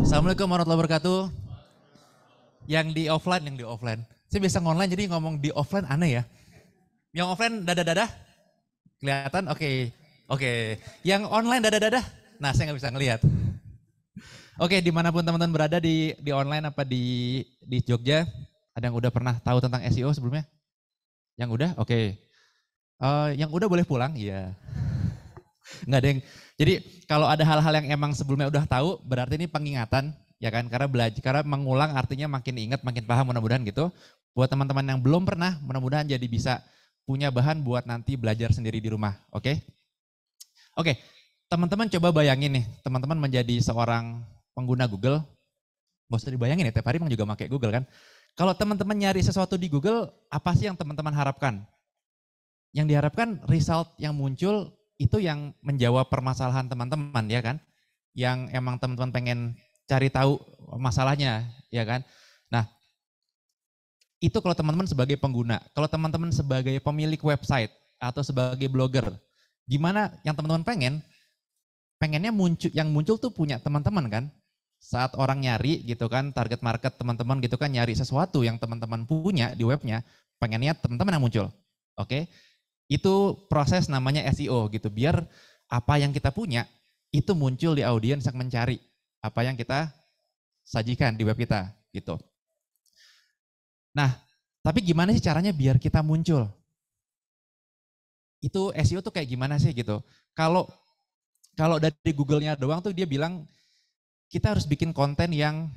Assalamualaikum warahmatullahi wabarakatuh. Yang di offline, yang di offline. Saya biasa online jadi ngomong di offline aneh ya. Yang offline dadah-dadah. Kelihatan oke. Okay. Oke. Okay. Yang online dadah-dadah. Nah, saya nggak bisa ngelihat. Oke, okay, dimanapun teman-teman berada di di online apa di di Jogja, ada yang udah pernah tahu tentang SEO sebelumnya? Yang udah, oke. Okay. Uh, eh, yang udah boleh pulang, iya. Yeah. Nggak ada yang jadi kalau ada hal-hal yang emang sebelumnya udah tahu, berarti ini pengingatan ya kan? Karena belajar, karena mengulang artinya makin ingat, makin paham mudah-mudahan gitu. Buat teman-teman yang belum pernah, mudah-mudahan jadi bisa punya bahan buat nanti belajar sendiri di rumah, oke? Okay? Oke, okay. teman-teman coba bayangin nih, teman-teman menjadi seorang pengguna Google, gak usah dibayangin ya, tiap hari emang juga pakai Google kan. Kalau teman-teman nyari sesuatu di Google, apa sih yang teman-teman harapkan? Yang diharapkan result yang muncul itu yang menjawab permasalahan teman-teman ya kan yang emang teman-teman pengen cari tahu masalahnya ya kan nah itu kalau teman-teman sebagai pengguna kalau teman-teman sebagai pemilik website atau sebagai blogger gimana yang teman-teman pengen pengennya muncul yang muncul tuh punya teman-teman kan saat orang nyari gitu kan target market teman-teman gitu kan nyari sesuatu yang teman-teman punya di webnya pengennya teman-teman yang muncul oke okay? Itu proses namanya SEO gitu, biar apa yang kita punya itu muncul di audiens yang mencari apa yang kita sajikan di web kita gitu. Nah, tapi gimana sih caranya biar kita muncul? Itu SEO tuh kayak gimana sih gitu? Kalau kalau dari Google-nya doang tuh dia bilang kita harus bikin konten yang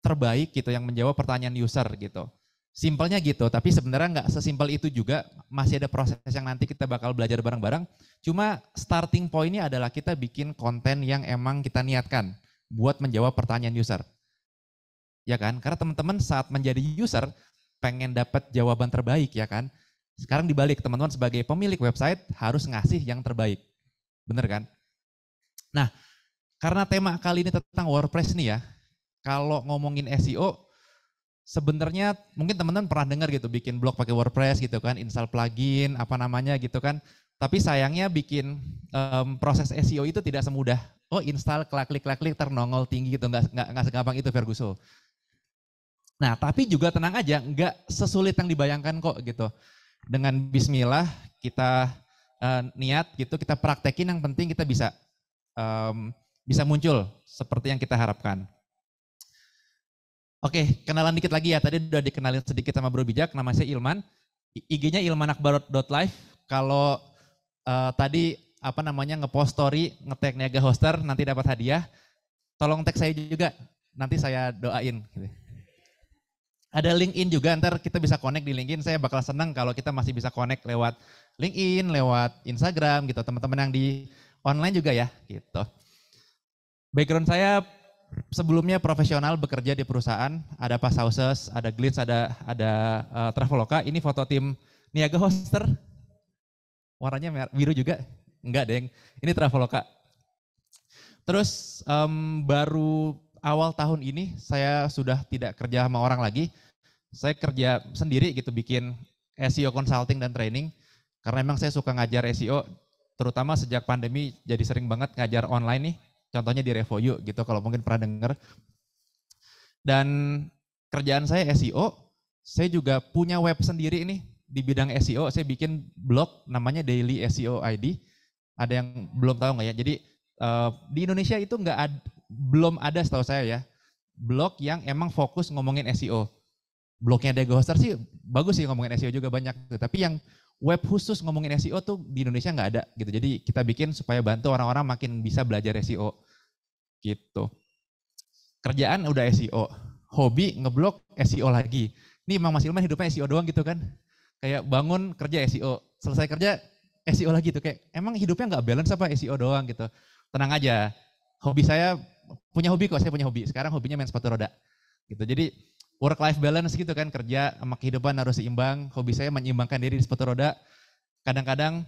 terbaik gitu, yang menjawab pertanyaan user gitu. Simpelnya gitu, tapi sebenarnya nggak sesimpel itu juga. Masih ada proses yang nanti kita bakal belajar bareng-bareng. Cuma starting point point-nya adalah kita bikin konten yang emang kita niatkan buat menjawab pertanyaan user. Ya kan? Karena teman-teman saat menjadi user pengen dapat jawaban terbaik ya kan? Sekarang dibalik, teman-teman sebagai pemilik website harus ngasih yang terbaik. Bener kan? Nah, karena tema kali ini tentang WordPress nih ya, kalau ngomongin SEO, sebenarnya mungkin teman-teman pernah dengar gitu bikin blog pakai WordPress gitu kan, install plugin apa namanya gitu kan. Tapi sayangnya bikin um, proses SEO itu tidak semudah oh install klik klik klik klik ternongol tinggi gitu nggak nggak nggak segampang itu Ferguso. Nah tapi juga tenang aja nggak sesulit yang dibayangkan kok gitu. Dengan Bismillah kita uh, niat gitu kita praktekin yang penting kita bisa um, bisa muncul seperti yang kita harapkan. Oke, kenalan dikit lagi ya. Tadi udah dikenalin sedikit sama Bro Bijak, nama saya Ilman. IG-nya ilmanakbarot.live. Kalau uh, tadi apa namanya ngepost story, ngetek niaga hoster, nanti dapat hadiah. Tolong tag saya juga, nanti saya doain. Ada gitu. Ada LinkedIn juga, ntar kita bisa connect di LinkedIn. Saya bakal senang kalau kita masih bisa connect lewat LinkedIn, lewat Instagram gitu. Teman-teman yang di online juga ya gitu. Background saya sebelumnya profesional bekerja di perusahaan, ada Pas Houses, ada Glitz, ada ada uh, Traveloka. Ini foto tim Niaga Hoster. Warnanya biru juga? Enggak, Deng. Ini Traveloka. Terus um, baru awal tahun ini saya sudah tidak kerja sama orang lagi. Saya kerja sendiri gitu bikin SEO consulting dan training karena memang saya suka ngajar SEO terutama sejak pandemi jadi sering banget ngajar online nih Contohnya di Revoyu gitu kalau mungkin pernah dengar. Dan kerjaan saya SEO, saya juga punya web sendiri ini di bidang SEO. Saya bikin blog namanya Daily SEO ID. Ada yang belum tahu nggak ya? Jadi eh, di Indonesia itu nggak ad, belum ada setahu saya ya blog yang emang fokus ngomongin SEO. Blognya Dego Hoster sih bagus sih ngomongin SEO juga banyak, tapi yang web khusus ngomongin SEO tuh di Indonesia nggak ada gitu. Jadi kita bikin supaya bantu orang-orang makin bisa belajar SEO gitu. Kerjaan udah SEO, hobi ngeblok SEO lagi. Ini emang Mas Ilman hidupnya SEO doang gitu kan. Kayak bangun kerja SEO, selesai kerja SEO lagi tuh kayak emang hidupnya nggak balance apa SEO doang gitu. Tenang aja, hobi saya punya hobi kok, saya punya hobi. Sekarang hobinya main sepatu roda. Gitu. Jadi work life balance gitu kan kerja sama kehidupan harus seimbang hobi saya menyeimbangkan diri di sepatu roda kadang-kadang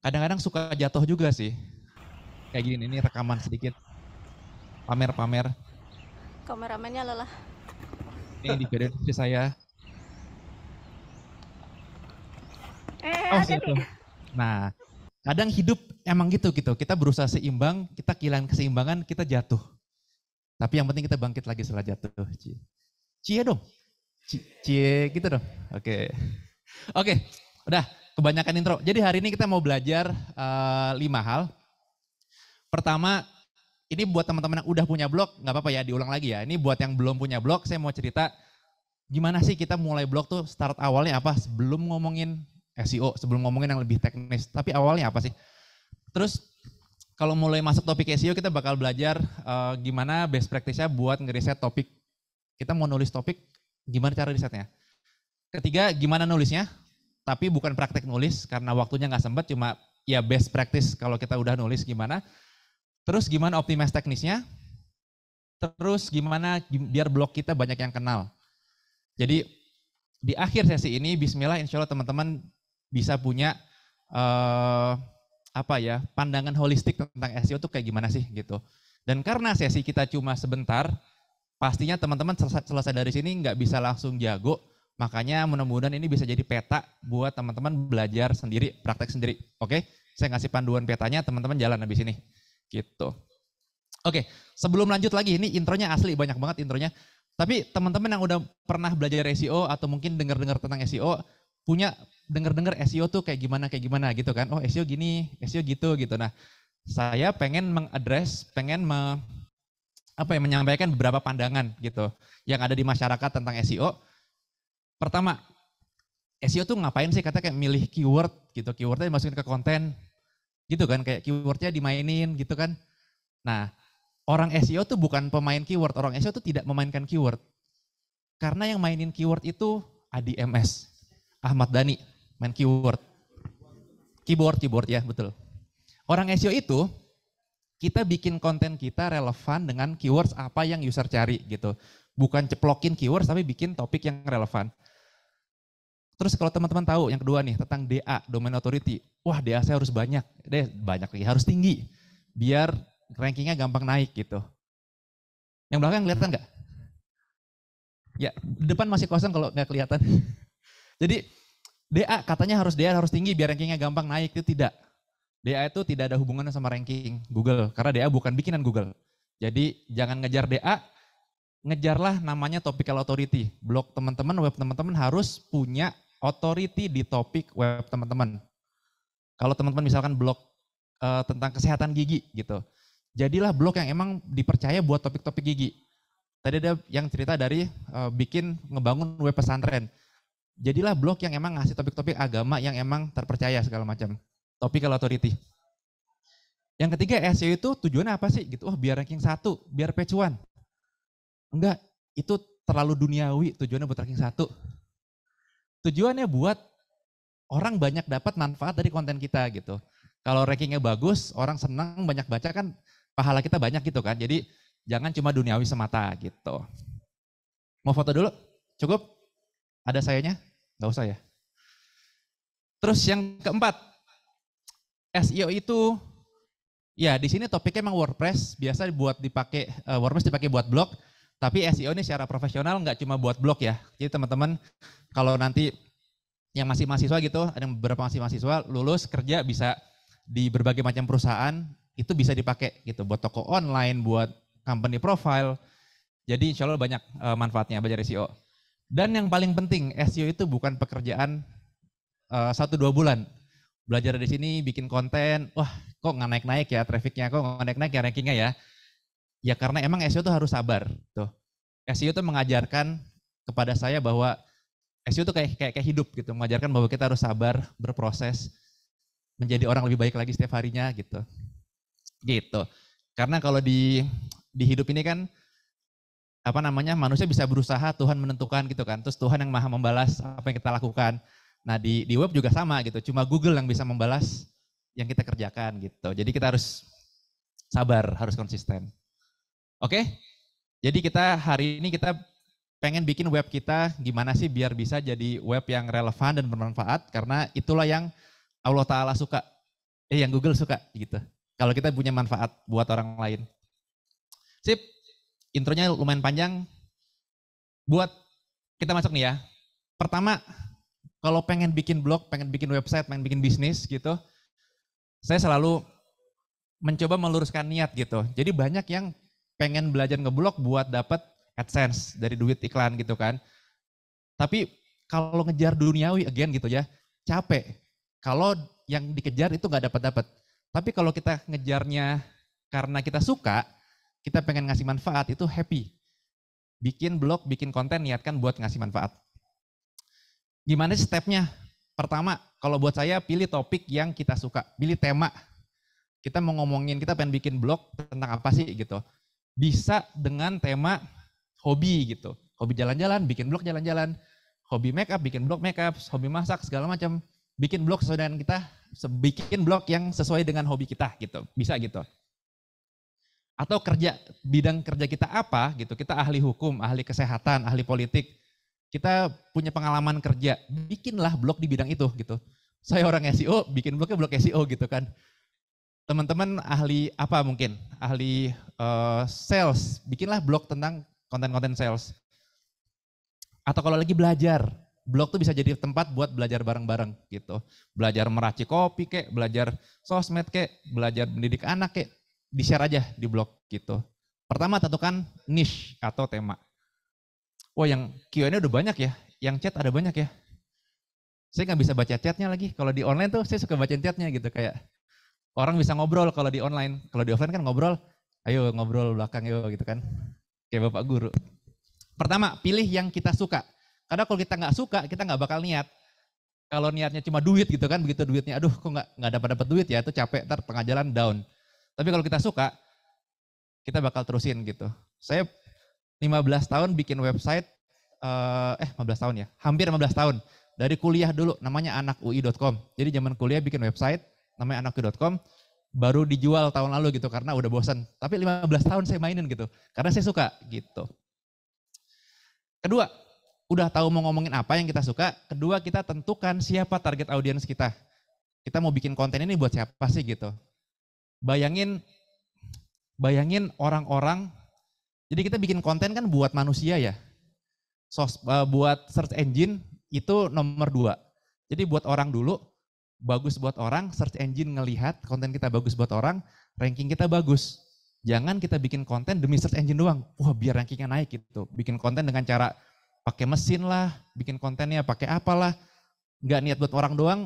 kadang-kadang suka jatuh juga sih kayak gini ini rekaman sedikit pamer-pamer kameramennya lelah ini di video istri saya eh, oh, itu nah kadang hidup emang gitu gitu kita berusaha seimbang kita kehilangan keseimbangan kita jatuh tapi yang penting kita bangkit lagi setelah jatuh. Cie, cie dong. Cie, cie gitu dong. Oke. Okay. Oke, okay. udah kebanyakan intro. Jadi hari ini kita mau belajar uh, lima hal. Pertama, ini buat teman-teman yang udah punya blog, nggak apa-apa ya diulang lagi ya. Ini buat yang belum punya blog, saya mau cerita gimana sih kita mulai blog tuh start awalnya apa sebelum ngomongin SEO, sebelum ngomongin yang lebih teknis. Tapi awalnya apa sih? Terus kalau mulai masuk topik SEO kita bakal belajar uh, gimana best practice-nya buat ngeriset topik. Kita mau nulis topik, gimana cara risetnya. Ketiga, gimana nulisnya, tapi bukan praktek nulis karena waktunya nggak sempat, cuma ya best practice kalau kita udah nulis gimana. Terus gimana optimize teknisnya, terus gimana biar blog kita banyak yang kenal. Jadi di akhir sesi ini, bismillah insya Allah teman-teman bisa punya uh, apa ya pandangan holistik tentang SEO itu kayak gimana sih gitu. Dan karena sesi kita cuma sebentar, pastinya teman-teman selesai dari sini nggak bisa langsung jago. Makanya mudah-mudahan ini bisa jadi peta buat teman-teman belajar sendiri, praktek sendiri. Oke, saya ngasih panduan petanya, teman-teman jalan habis ini. Gitu. Oke, sebelum lanjut lagi, ini intronya asli, banyak banget intronya. Tapi teman-teman yang udah pernah belajar SEO atau mungkin dengar-dengar tentang SEO, punya dengar-dengar SEO tuh kayak gimana kayak gimana gitu kan. Oh, SEO gini, SEO gitu gitu. Nah, saya pengen mengadres, pengen me, apa ya menyampaikan beberapa pandangan gitu yang ada di masyarakat tentang SEO. Pertama, SEO tuh ngapain sih? Kata kayak milih keyword gitu. Keywordnya dimasukin ke konten gitu kan kayak keywordnya dimainin gitu kan. Nah, orang SEO tuh bukan pemain keyword, orang SEO tuh tidak memainkan keyword. Karena yang mainin keyword itu ADMS, Ahmad Dhani, main keyboard. Keyboard, keyboard ya, betul. Orang SEO itu, kita bikin konten kita relevan dengan keywords apa yang user cari gitu. Bukan ceplokin keywords, tapi bikin topik yang relevan. Terus kalau teman-teman tahu yang kedua nih tentang DA, domain authority. Wah DA saya harus banyak, deh banyak lagi, harus tinggi. Biar rankingnya gampang naik gitu. Yang belakang kelihatan nggak? Ya, depan masih kosong kalau nggak kelihatan. Jadi DA katanya harus DA harus tinggi biar rankingnya gampang naik itu tidak. DA itu tidak ada hubungannya sama ranking Google karena DA bukan bikinan Google. Jadi jangan ngejar DA, ngejarlah namanya topical authority. Blog teman-teman, web teman-teman harus punya authority di topik web teman-teman. Kalau teman-teman misalkan blog e, tentang kesehatan gigi gitu. Jadilah blog yang emang dipercaya buat topik-topik gigi. Tadi ada yang cerita dari e, bikin ngebangun web pesantren jadilah blog yang emang ngasih topik-topik agama yang emang terpercaya segala macam. kalau authority. Yang ketiga SEO itu tujuannya apa sih? Gitu, oh biar ranking satu, biar pecuan. Enggak, itu terlalu duniawi tujuannya buat ranking satu. Tujuannya buat orang banyak dapat manfaat dari konten kita gitu. Kalau rankingnya bagus, orang senang banyak baca kan pahala kita banyak gitu kan. Jadi jangan cuma duniawi semata gitu. Mau foto dulu? Cukup? Ada sayanya? E Nggak usah ya. Terus yang keempat, SEO itu ya di sini topiknya emang WordPress, biasa dibuat dipakai eh, WordPress dipakai buat blog, tapi SEO ini secara profesional nggak cuma buat blog ya. Jadi teman-teman kalau nanti yang masih mahasiswa gitu, ada beberapa masih mahasiswa lulus kerja bisa di berbagai macam perusahaan itu bisa dipakai gitu buat toko online, buat company profile. Jadi insya Allah banyak uh, manfaatnya belajar SEO. Dan yang paling penting, SEO itu bukan pekerjaan eh, satu uh, dua bulan. Belajar di sini, bikin konten, wah kok nggak naik-naik ya trafficnya, kok nggak naik-naik ya rankingnya ya. Ya karena emang SEO itu harus sabar. tuh. SEO itu mengajarkan kepada saya bahwa SEO itu kayak, kayak, kayak hidup gitu, mengajarkan bahwa kita harus sabar, berproses, menjadi orang lebih baik lagi setiap harinya gitu. Gitu. Karena kalau di di hidup ini kan apa namanya manusia bisa berusaha Tuhan menentukan gitu kan terus Tuhan yang maha membalas apa yang kita lakukan nah di di web juga sama gitu cuma Google yang bisa membalas yang kita kerjakan gitu jadi kita harus sabar harus konsisten oke jadi kita hari ini kita pengen bikin web kita gimana sih biar bisa jadi web yang relevan dan bermanfaat karena itulah yang Allah Taala suka eh yang Google suka gitu kalau kita punya manfaat buat orang lain sip intronya lumayan panjang. Buat kita masuk nih ya. Pertama, kalau pengen bikin blog, pengen bikin website, pengen bikin bisnis gitu, saya selalu mencoba meluruskan niat gitu. Jadi banyak yang pengen belajar ngeblog buat dapat AdSense dari duit iklan gitu kan. Tapi kalau ngejar duniawi again gitu ya, capek. Kalau yang dikejar itu nggak dapat dapat. Tapi kalau kita ngejarnya karena kita suka, kita pengen ngasih manfaat itu happy. Bikin blog, bikin konten, niatkan buat ngasih manfaat. Gimana sih stepnya? Pertama, kalau buat saya pilih topik yang kita suka, pilih tema. Kita mau ngomongin, kita pengen bikin blog tentang apa sih gitu. Bisa dengan tema hobi gitu. Hobi jalan-jalan, bikin blog jalan-jalan. Hobi makeup, bikin blog makeup. Hobi masak, segala macam. Bikin blog sesuai dengan kita, bikin blog yang sesuai dengan hobi kita gitu. Bisa gitu atau kerja bidang kerja kita apa gitu. Kita ahli hukum, ahli kesehatan, ahli politik. Kita punya pengalaman kerja, bikinlah blog di bidang itu gitu. Saya orang SEO, bikin blognya blog SEO gitu kan. Teman-teman ahli apa mungkin? Ahli uh, sales, bikinlah blog tentang konten-konten sales. Atau kalau lagi belajar, blog tuh bisa jadi tempat buat belajar bareng-bareng gitu. Belajar meracik kopi kek, belajar sosmed kek, belajar mendidik anak kek, di share aja di blog gitu. Pertama tentukan niche atau tema. Wah yang Q&A udah banyak ya, yang chat ada banyak ya. Saya nggak bisa baca chatnya lagi. Kalau di online tuh saya suka baca chatnya gitu kayak orang bisa ngobrol kalau di online. Kalau di offline kan ngobrol, ayo ngobrol belakang yuk gitu kan. Kayak bapak guru. Pertama pilih yang kita suka. Karena kalau kita nggak suka kita nggak bakal niat kalau niatnya cuma duit gitu kan begitu duitnya aduh kok nggak nggak dapat dapat duit ya itu capek ntar tengah jalan down tapi kalau kita suka, kita bakal terusin gitu. Saya 15 tahun bikin website, eh 15 eh, tahun ya, hampir 15 tahun. Dari kuliah dulu, namanya anakui.com. Jadi zaman kuliah bikin website, namanya anakui.com, baru dijual tahun lalu gitu karena udah bosan. Tapi 15 tahun saya mainin gitu, karena saya suka gitu. Kedua, udah tahu mau ngomongin apa yang kita suka. Kedua, kita tentukan siapa target audiens kita. Kita mau bikin konten ini buat siapa sih gitu Bayangin bayangin orang-orang jadi kita bikin konten kan buat manusia ya. Sos, e, buat search engine itu nomor dua. Jadi buat orang dulu, bagus buat orang, search engine ngelihat konten kita bagus buat orang, ranking kita bagus. Jangan kita bikin konten demi search engine doang. Wah biar rankingnya naik gitu. Bikin konten dengan cara pakai mesin lah, bikin kontennya pakai apalah. Nggak niat buat orang doang,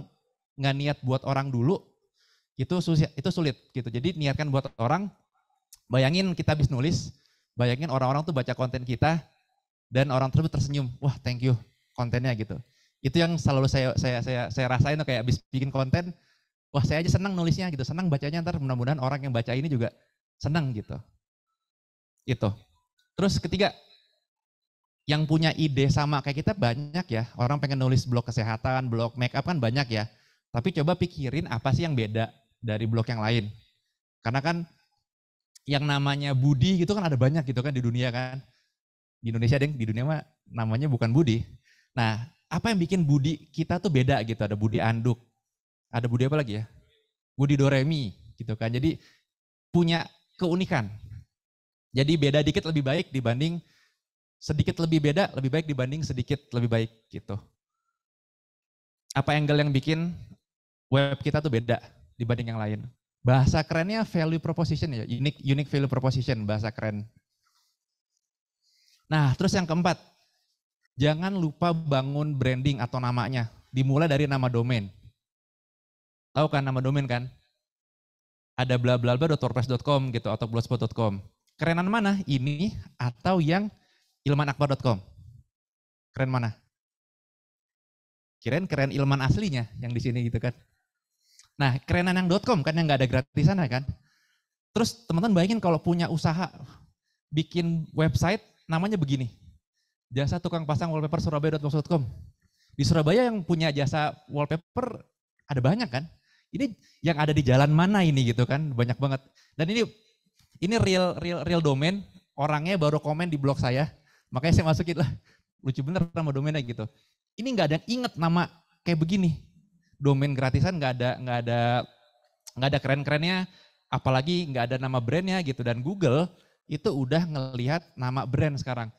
nggak niat buat orang dulu, itu sulit, itu sulit gitu. Jadi niatkan buat orang, bayangin kita habis nulis, bayangin orang-orang tuh baca konten kita dan orang tersebut tersenyum, wah thank you kontennya gitu. Itu yang selalu saya saya saya saya rasain tuh kayak habis bikin konten, wah saya aja senang nulisnya gitu, senang bacanya ntar mudah-mudahan orang yang baca ini juga senang gitu. Itu. Terus ketiga, yang punya ide sama kayak kita banyak ya. Orang pengen nulis blog kesehatan, blog make kan banyak ya. Tapi coba pikirin apa sih yang beda dari blok yang lain. Karena kan yang namanya budi gitu kan ada banyak gitu kan di dunia kan. Di Indonesia deng, di dunia mah namanya bukan budi. Nah, apa yang bikin budi kita tuh beda gitu? Ada budi anduk, ada budi apa lagi ya? Budi doremi gitu kan. Jadi punya keunikan. Jadi beda dikit lebih baik dibanding sedikit lebih beda lebih baik dibanding sedikit lebih baik gitu. Apa angle yang bikin web kita tuh beda? dibanding yang lain. Bahasa kerennya value proposition ya, unique, unique value proposition, bahasa keren. Nah, terus yang keempat, jangan lupa bangun branding atau namanya. Dimulai dari nama domain. Tahu kan nama domain kan? Ada blablabla.wordpress.com gitu atau blogspot.com. Kerenan mana? Ini atau yang ilmanakbar.com? Keren mana? Kirain keren ilman aslinya yang di sini gitu kan. Nah, kerenan yang .com kan yang nggak ada gratisan ya kan. Terus teman-teman bayangin kalau punya usaha bikin website namanya begini. Jasa tukang pasang wallpaper surabaya.com. Di Surabaya yang punya jasa wallpaper ada banyak kan? Ini yang ada di jalan mana ini gitu kan? Banyak banget. Dan ini ini real real real domain, orangnya baru komen di blog saya. Makanya saya masukin lah. Lucu bener nama domainnya gitu. Ini nggak ada yang inget nama kayak begini domain gratisan nggak ada nggak ada nggak ada keren-kerennya, apalagi nggak ada nama brandnya gitu. Dan Google itu udah ngelihat nama brand sekarang.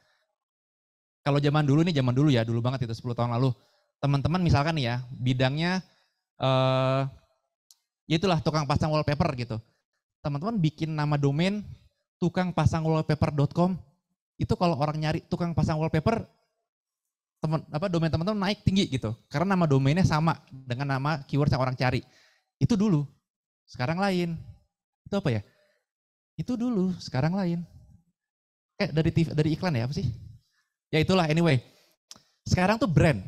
Kalau zaman dulu nih, zaman dulu ya, dulu banget itu 10 tahun lalu. Teman-teman misalkan ya, bidangnya eh ya itulah tukang pasang wallpaper gitu. Teman-teman bikin nama domain tukang pasang wallpaper.com itu kalau orang nyari tukang pasang wallpaper teman apa domain teman-teman naik tinggi gitu karena nama domainnya sama dengan nama keyword yang orang cari itu dulu sekarang lain itu apa ya itu dulu sekarang lain eh dari TV, dari iklan ya apa sih ya itulah anyway sekarang tuh brand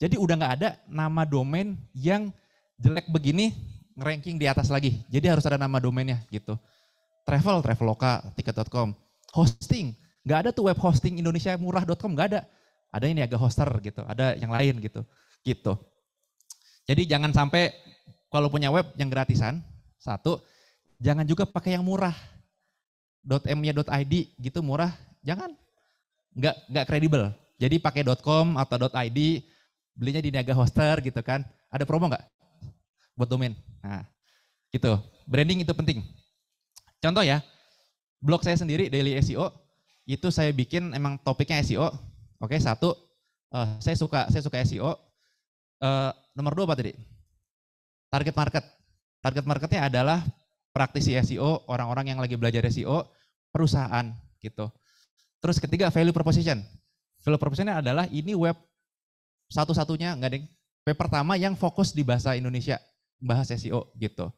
jadi udah nggak ada nama domain yang jelek begini ranking di atas lagi jadi harus ada nama domainnya gitu travel traveloka tiket.com hosting nggak ada tuh web hosting Indonesia murah.com nggak ada ada ini agak hoster gitu, ada yang lain gitu. Gitu. Jadi jangan sampai kalau punya web yang gratisan, satu, jangan juga pakai yang murah. .m-nya .id gitu murah, jangan. Nggak nggak kredibel. Jadi pakai .com atau .id, belinya di Niaga Hoster gitu kan. Ada promo nggak? Buat domain. Nah, gitu. Branding itu penting. Contoh ya, blog saya sendiri Daily SEO itu saya bikin emang topiknya SEO, Oke, satu, uh, saya suka saya suka SEO. Uh, eh, nomor dua apa tadi? Target market. Target marketnya adalah praktisi SEO, orang-orang yang lagi belajar SEO, perusahaan gitu. Terus ketiga value proposition. Value propositionnya adalah ini web satu-satunya enggak deh web pertama yang fokus di bahasa Indonesia bahas SEO gitu.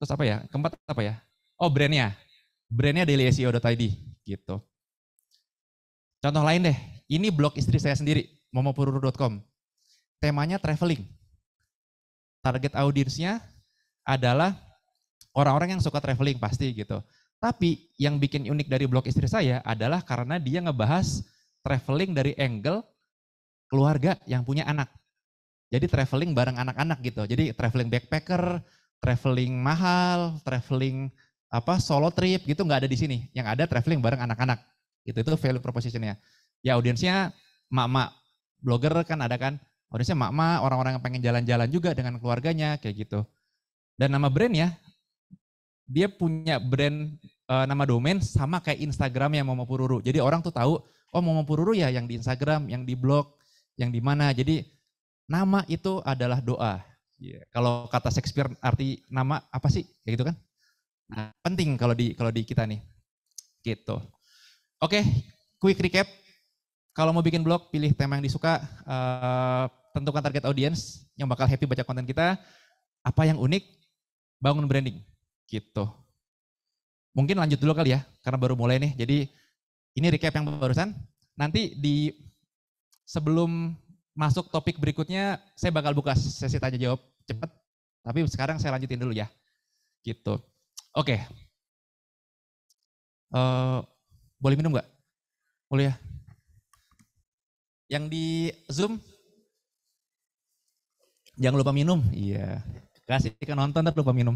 Terus apa ya? Keempat apa ya? Oh brandnya, brandnya Daily e dailyseo.id gitu. Contoh lain deh, ini blog istri saya sendiri, momopururu.com. Temanya traveling. Target audiensnya adalah orang-orang yang suka traveling pasti gitu. Tapi yang bikin unik dari blog istri saya adalah karena dia ngebahas traveling dari angle keluarga yang punya anak. Jadi traveling bareng anak-anak gitu. Jadi traveling backpacker, traveling mahal, traveling apa solo trip gitu nggak ada di sini. Yang ada traveling bareng anak-anak. Itu itu value propositionnya. Ya audiensnya mak-mak blogger kan ada kan. Audiensnya mak-mak, orang-orang yang pengen jalan-jalan juga dengan keluarganya, kayak gitu. Dan nama brand ya, dia punya brand uh, nama domain sama kayak Instagram yang mau Pururu. Jadi orang tuh tahu, oh mau Pururu ya yang di Instagram, yang di blog, yang di mana. Jadi nama itu adalah doa. Yeah. Kalau kata Shakespeare arti nama apa sih? Kayak gitu kan? Nah, penting kalau di kalau di kita nih. Gitu. Oke, okay, quick recap. Kalau mau bikin blog, pilih tema yang disuka, uh, tentukan target audience yang bakal happy baca konten kita, apa yang unik, bangun branding. Gitu. Mungkin lanjut dulu kali ya, karena baru mulai nih. Jadi ini recap yang barusan. Nanti di sebelum masuk topik berikutnya, saya bakal buka sesi tanya jawab cepat. Tapi sekarang saya lanjutin dulu ya. Gitu. Oke. Okay. Uh, eh, boleh minum nggak? Boleh ya? Yang di Zoom? Jangan lupa minum. Iya. Kasih ke nonton tapi lupa minum.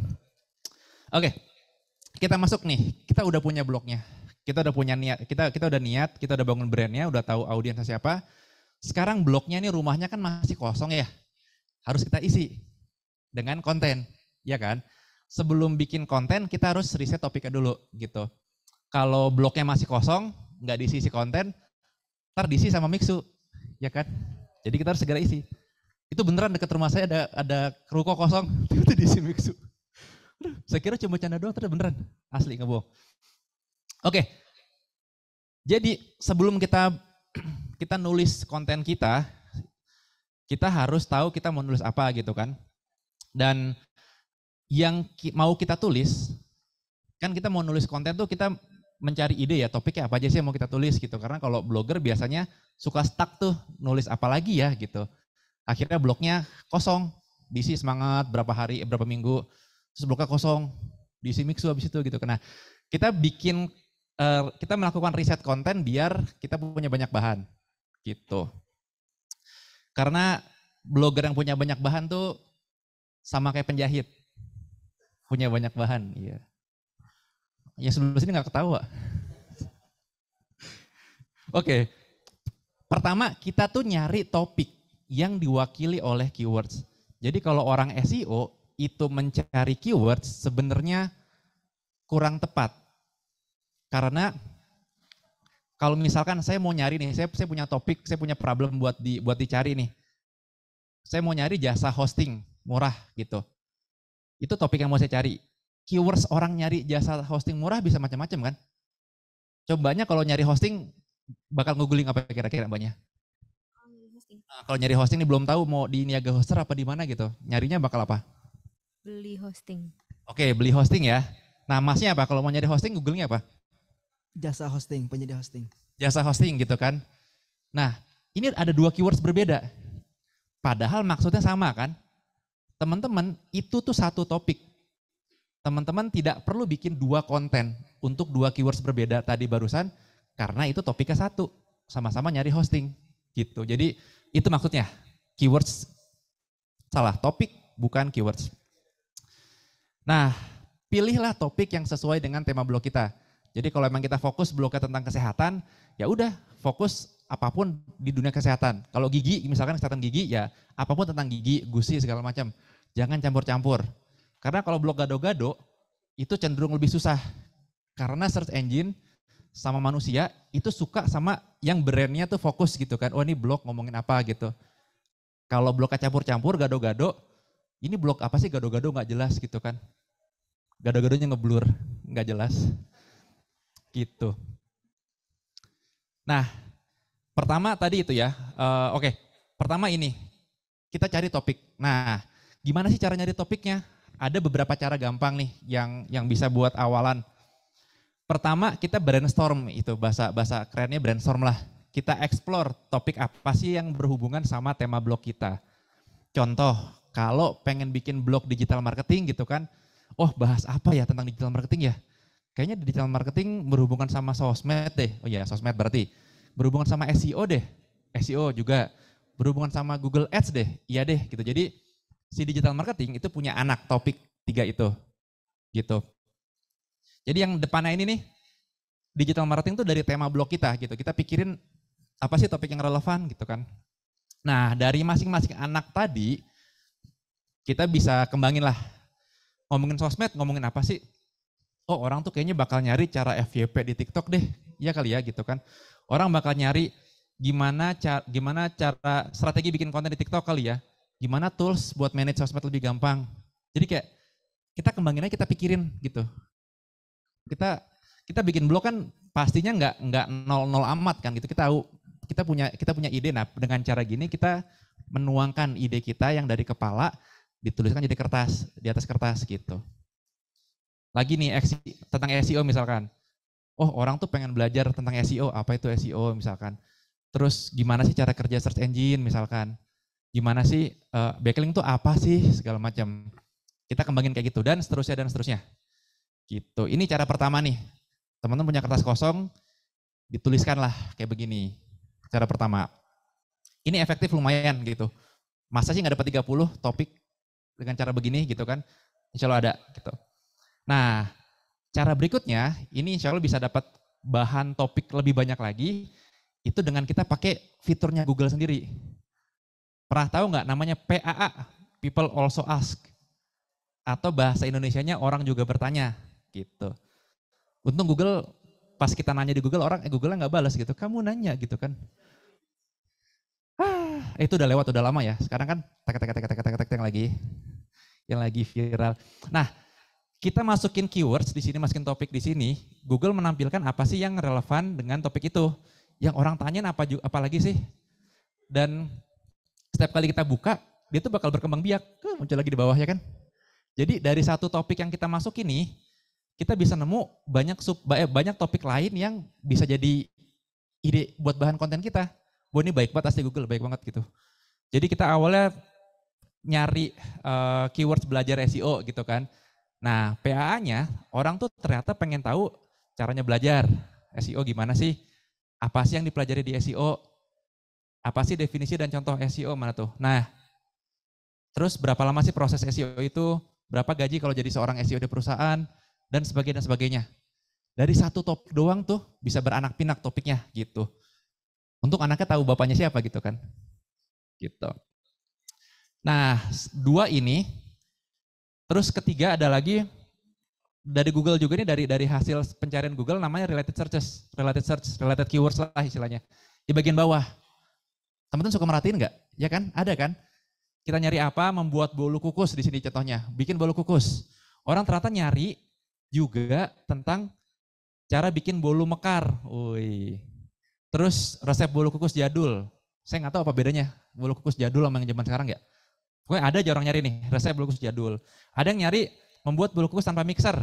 Oke. Kita masuk nih. Kita udah punya blognya. Kita udah punya niat. Kita kita udah niat, kita udah bangun brandnya, udah tahu audiensnya siapa. Sekarang blognya ini rumahnya kan masih kosong ya. Harus kita isi dengan konten, ya kan? Sebelum bikin konten kita harus riset topiknya dulu gitu kalau bloknya masih kosong, nggak diisi konten, ntar diisi sama Mixu, ya kan? Jadi kita harus segera isi. Itu beneran dekat rumah saya ada ada ruko kosong, itu diisi Mixu. saya kira cuma canda doang, ternyata beneran. Asli nggak bohong. Oke, jadi sebelum kita kita nulis konten kita, kita harus tahu kita mau nulis apa gitu kan. Dan yang mau kita tulis, kan kita mau nulis konten tuh kita mencari ide ya topiknya apa aja sih yang mau kita tulis gitu karena kalau blogger biasanya suka stuck tuh nulis apa lagi ya gitu akhirnya blognya kosong diisi semangat berapa hari eh, berapa minggu terus blognya kosong diisi mixu habis itu gitu karena kita bikin eh, kita melakukan riset konten biar kita punya banyak bahan gitu karena blogger yang punya banyak bahan tuh sama kayak penjahit punya banyak bahan iya yang sebelah sini nggak ketawa. Oke, okay. pertama kita tuh nyari topik yang diwakili oleh keywords. Jadi kalau orang SEO itu mencari keywords sebenarnya kurang tepat. Karena kalau misalkan saya mau nyari nih, saya, saya punya topik, saya punya problem buat di buat dicari nih. Saya mau nyari jasa hosting murah gitu. Itu topik yang mau saya cari keywords orang nyari jasa hosting murah bisa macam-macam kan? Cobanya kalau nyari hosting bakal googling apa kira-kira banyak? Nah, kalau nyari hosting ini belum tahu mau di niaga hoster apa di mana gitu. Nyarinya bakal apa? Beli hosting. Oke, beli hosting ya. Nah, masnya apa? Kalau mau nyari hosting googlingnya apa? Jasa hosting, penyedia hosting. Jasa hosting gitu kan. Nah, ini ada dua keywords berbeda. Padahal maksudnya sama kan? Teman-teman, itu tuh satu topik teman-teman tidak perlu bikin dua konten untuk dua keywords berbeda tadi barusan karena itu topiknya satu, sama-sama nyari hosting gitu. Jadi itu maksudnya keywords salah topik bukan keywords. Nah, pilihlah topik yang sesuai dengan tema blog kita. Jadi kalau emang kita fokus blognya tentang kesehatan, ya udah fokus apapun di dunia kesehatan. Kalau gigi, misalkan kesehatan gigi, ya apapun tentang gigi, gusi, segala macam. Jangan campur-campur. Karena kalau blog gado-gado itu cenderung lebih susah. Karena search engine sama manusia itu suka sama yang brandnya tuh fokus gitu kan. Oh ini blog ngomongin apa gitu. Kalau blog campur-campur gado-gado, ini blog apa sih gado-gado nggak jelas gitu kan. Gado-gadonya ngeblur, nggak jelas. Gitu. Nah, pertama tadi itu ya. Uh, Oke, okay. pertama ini. Kita cari topik. Nah, gimana sih cara nyari topiknya? ada beberapa cara gampang nih yang yang bisa buat awalan. Pertama kita brainstorm itu bahasa bahasa kerennya brainstorm lah. Kita explore topik apa sih yang berhubungan sama tema blog kita. Contoh, kalau pengen bikin blog digital marketing gitu kan, oh bahas apa ya tentang digital marketing ya? Kayaknya digital marketing berhubungan sama sosmed deh. Oh ya, sosmed berarti. Berhubungan sama SEO deh. SEO juga. Berhubungan sama Google Ads deh. Iya deh gitu. Jadi si digital marketing itu punya anak topik tiga itu. Gitu. Jadi yang depannya ini nih, digital marketing tuh dari tema blog kita gitu. Kita pikirin apa sih topik yang relevan gitu kan. Nah dari masing-masing anak tadi, kita bisa kembangin lah. Ngomongin sosmed, ngomongin apa sih? Oh orang tuh kayaknya bakal nyari cara FYP di TikTok deh. Iya kali ya gitu kan. Orang bakal nyari gimana cara, gimana cara strategi bikin konten di TikTok kali ya gimana tools buat manage sosmed lebih gampang. Jadi kayak kita kembangin aja kita pikirin gitu. Kita kita bikin blog kan pastinya nggak nggak nol nol amat kan gitu. Kita tahu kita punya kita punya ide. Nah dengan cara gini kita menuangkan ide kita yang dari kepala dituliskan jadi kertas di atas kertas gitu. Lagi nih tentang SEO misalkan. Oh orang tuh pengen belajar tentang SEO apa itu SEO misalkan. Terus gimana sih cara kerja search engine misalkan gimana sih uh, eh, backlink tuh apa sih segala macam. Kita kembangin kayak gitu dan seterusnya dan seterusnya. Gitu. Ini cara pertama nih. Teman-teman punya kertas kosong, dituliskanlah kayak begini. Cara pertama. Ini efektif lumayan gitu. Masa sih nggak dapat 30 topik dengan cara begini gitu kan? Insya Allah ada gitu. Nah, cara berikutnya ini insya Allah bisa dapat bahan topik lebih banyak lagi itu dengan kita pakai fiturnya Google sendiri. Pernah tahu nggak namanya PAA, people also ask. Atau bahasa Indonesianya orang juga bertanya gitu. Untung Google pas kita nanya di Google orang eh, Google nggak balas gitu. Kamu nanya gitu kan. Ah, itu udah lewat udah lama ya. Sekarang kan tek tek tek tek tek tek yang lagi yang lagi viral. Nah, kita masukin keywords di sini, masukin topik di sini, Google menampilkan apa sih yang relevan dengan topik itu. Yang orang tanya apa apalagi sih? Dan setiap kali kita buka, dia tuh bakal berkembang biak, ke muncul lagi di bawahnya kan. Jadi dari satu topik yang kita masuk ini, kita bisa nemu banyak sub, eh, banyak topik lain yang bisa jadi ide buat bahan konten kita. Bu ini baik banget asli Google, baik banget gitu. Jadi kita awalnya nyari uh, keywords belajar SEO gitu kan. Nah PAA-nya orang tuh ternyata pengen tahu caranya belajar SEO gimana sih, apa sih yang dipelajari di SEO, apa sih definisi dan contoh SEO mana tuh? Nah, terus berapa lama sih proses SEO itu? Berapa gaji kalau jadi seorang SEO di perusahaan? Dan sebagainya, dan sebagainya. Dari satu topik doang tuh bisa beranak pinak topiknya gitu. Untuk anaknya tahu bapaknya siapa gitu kan. Gitu. Nah, dua ini. Terus ketiga ada lagi dari Google juga nih dari dari hasil pencarian Google namanya related searches, related search, related keywords lah istilahnya. Di bagian bawah. Teman-teman suka merhatiin nggak? Ya kan? Ada kan? Kita nyari apa? Membuat bolu kukus di sini contohnya. Bikin bolu kukus. Orang ternyata nyari juga tentang cara bikin bolu mekar. ui Terus resep bolu kukus jadul. Saya nggak tahu apa bedanya bolu kukus jadul sama yang zaman sekarang nggak. Pokoknya ada aja orang nyari nih resep bolu kukus jadul. Ada yang nyari membuat bolu kukus tanpa mixer.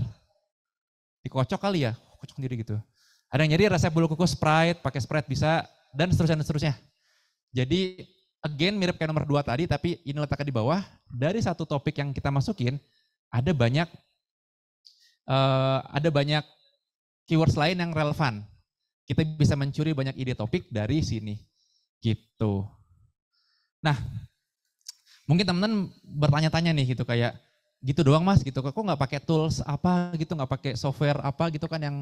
Dikocok kali ya, kocok sendiri gitu. Ada yang nyari resep bolu kukus Sprite, pakai Sprite bisa, dan seterusnya dan seterusnya. Jadi again mirip kayak nomor dua tadi, tapi ini letaknya di bawah. Dari satu topik yang kita masukin, ada banyak uh, ada banyak keywords lain yang relevan. Kita bisa mencuri banyak ide topik dari sini, gitu. Nah, mungkin teman-teman bertanya-tanya nih gitu kayak gitu doang mas gitu kok nggak pakai tools apa gitu nggak pakai software apa gitu kan yang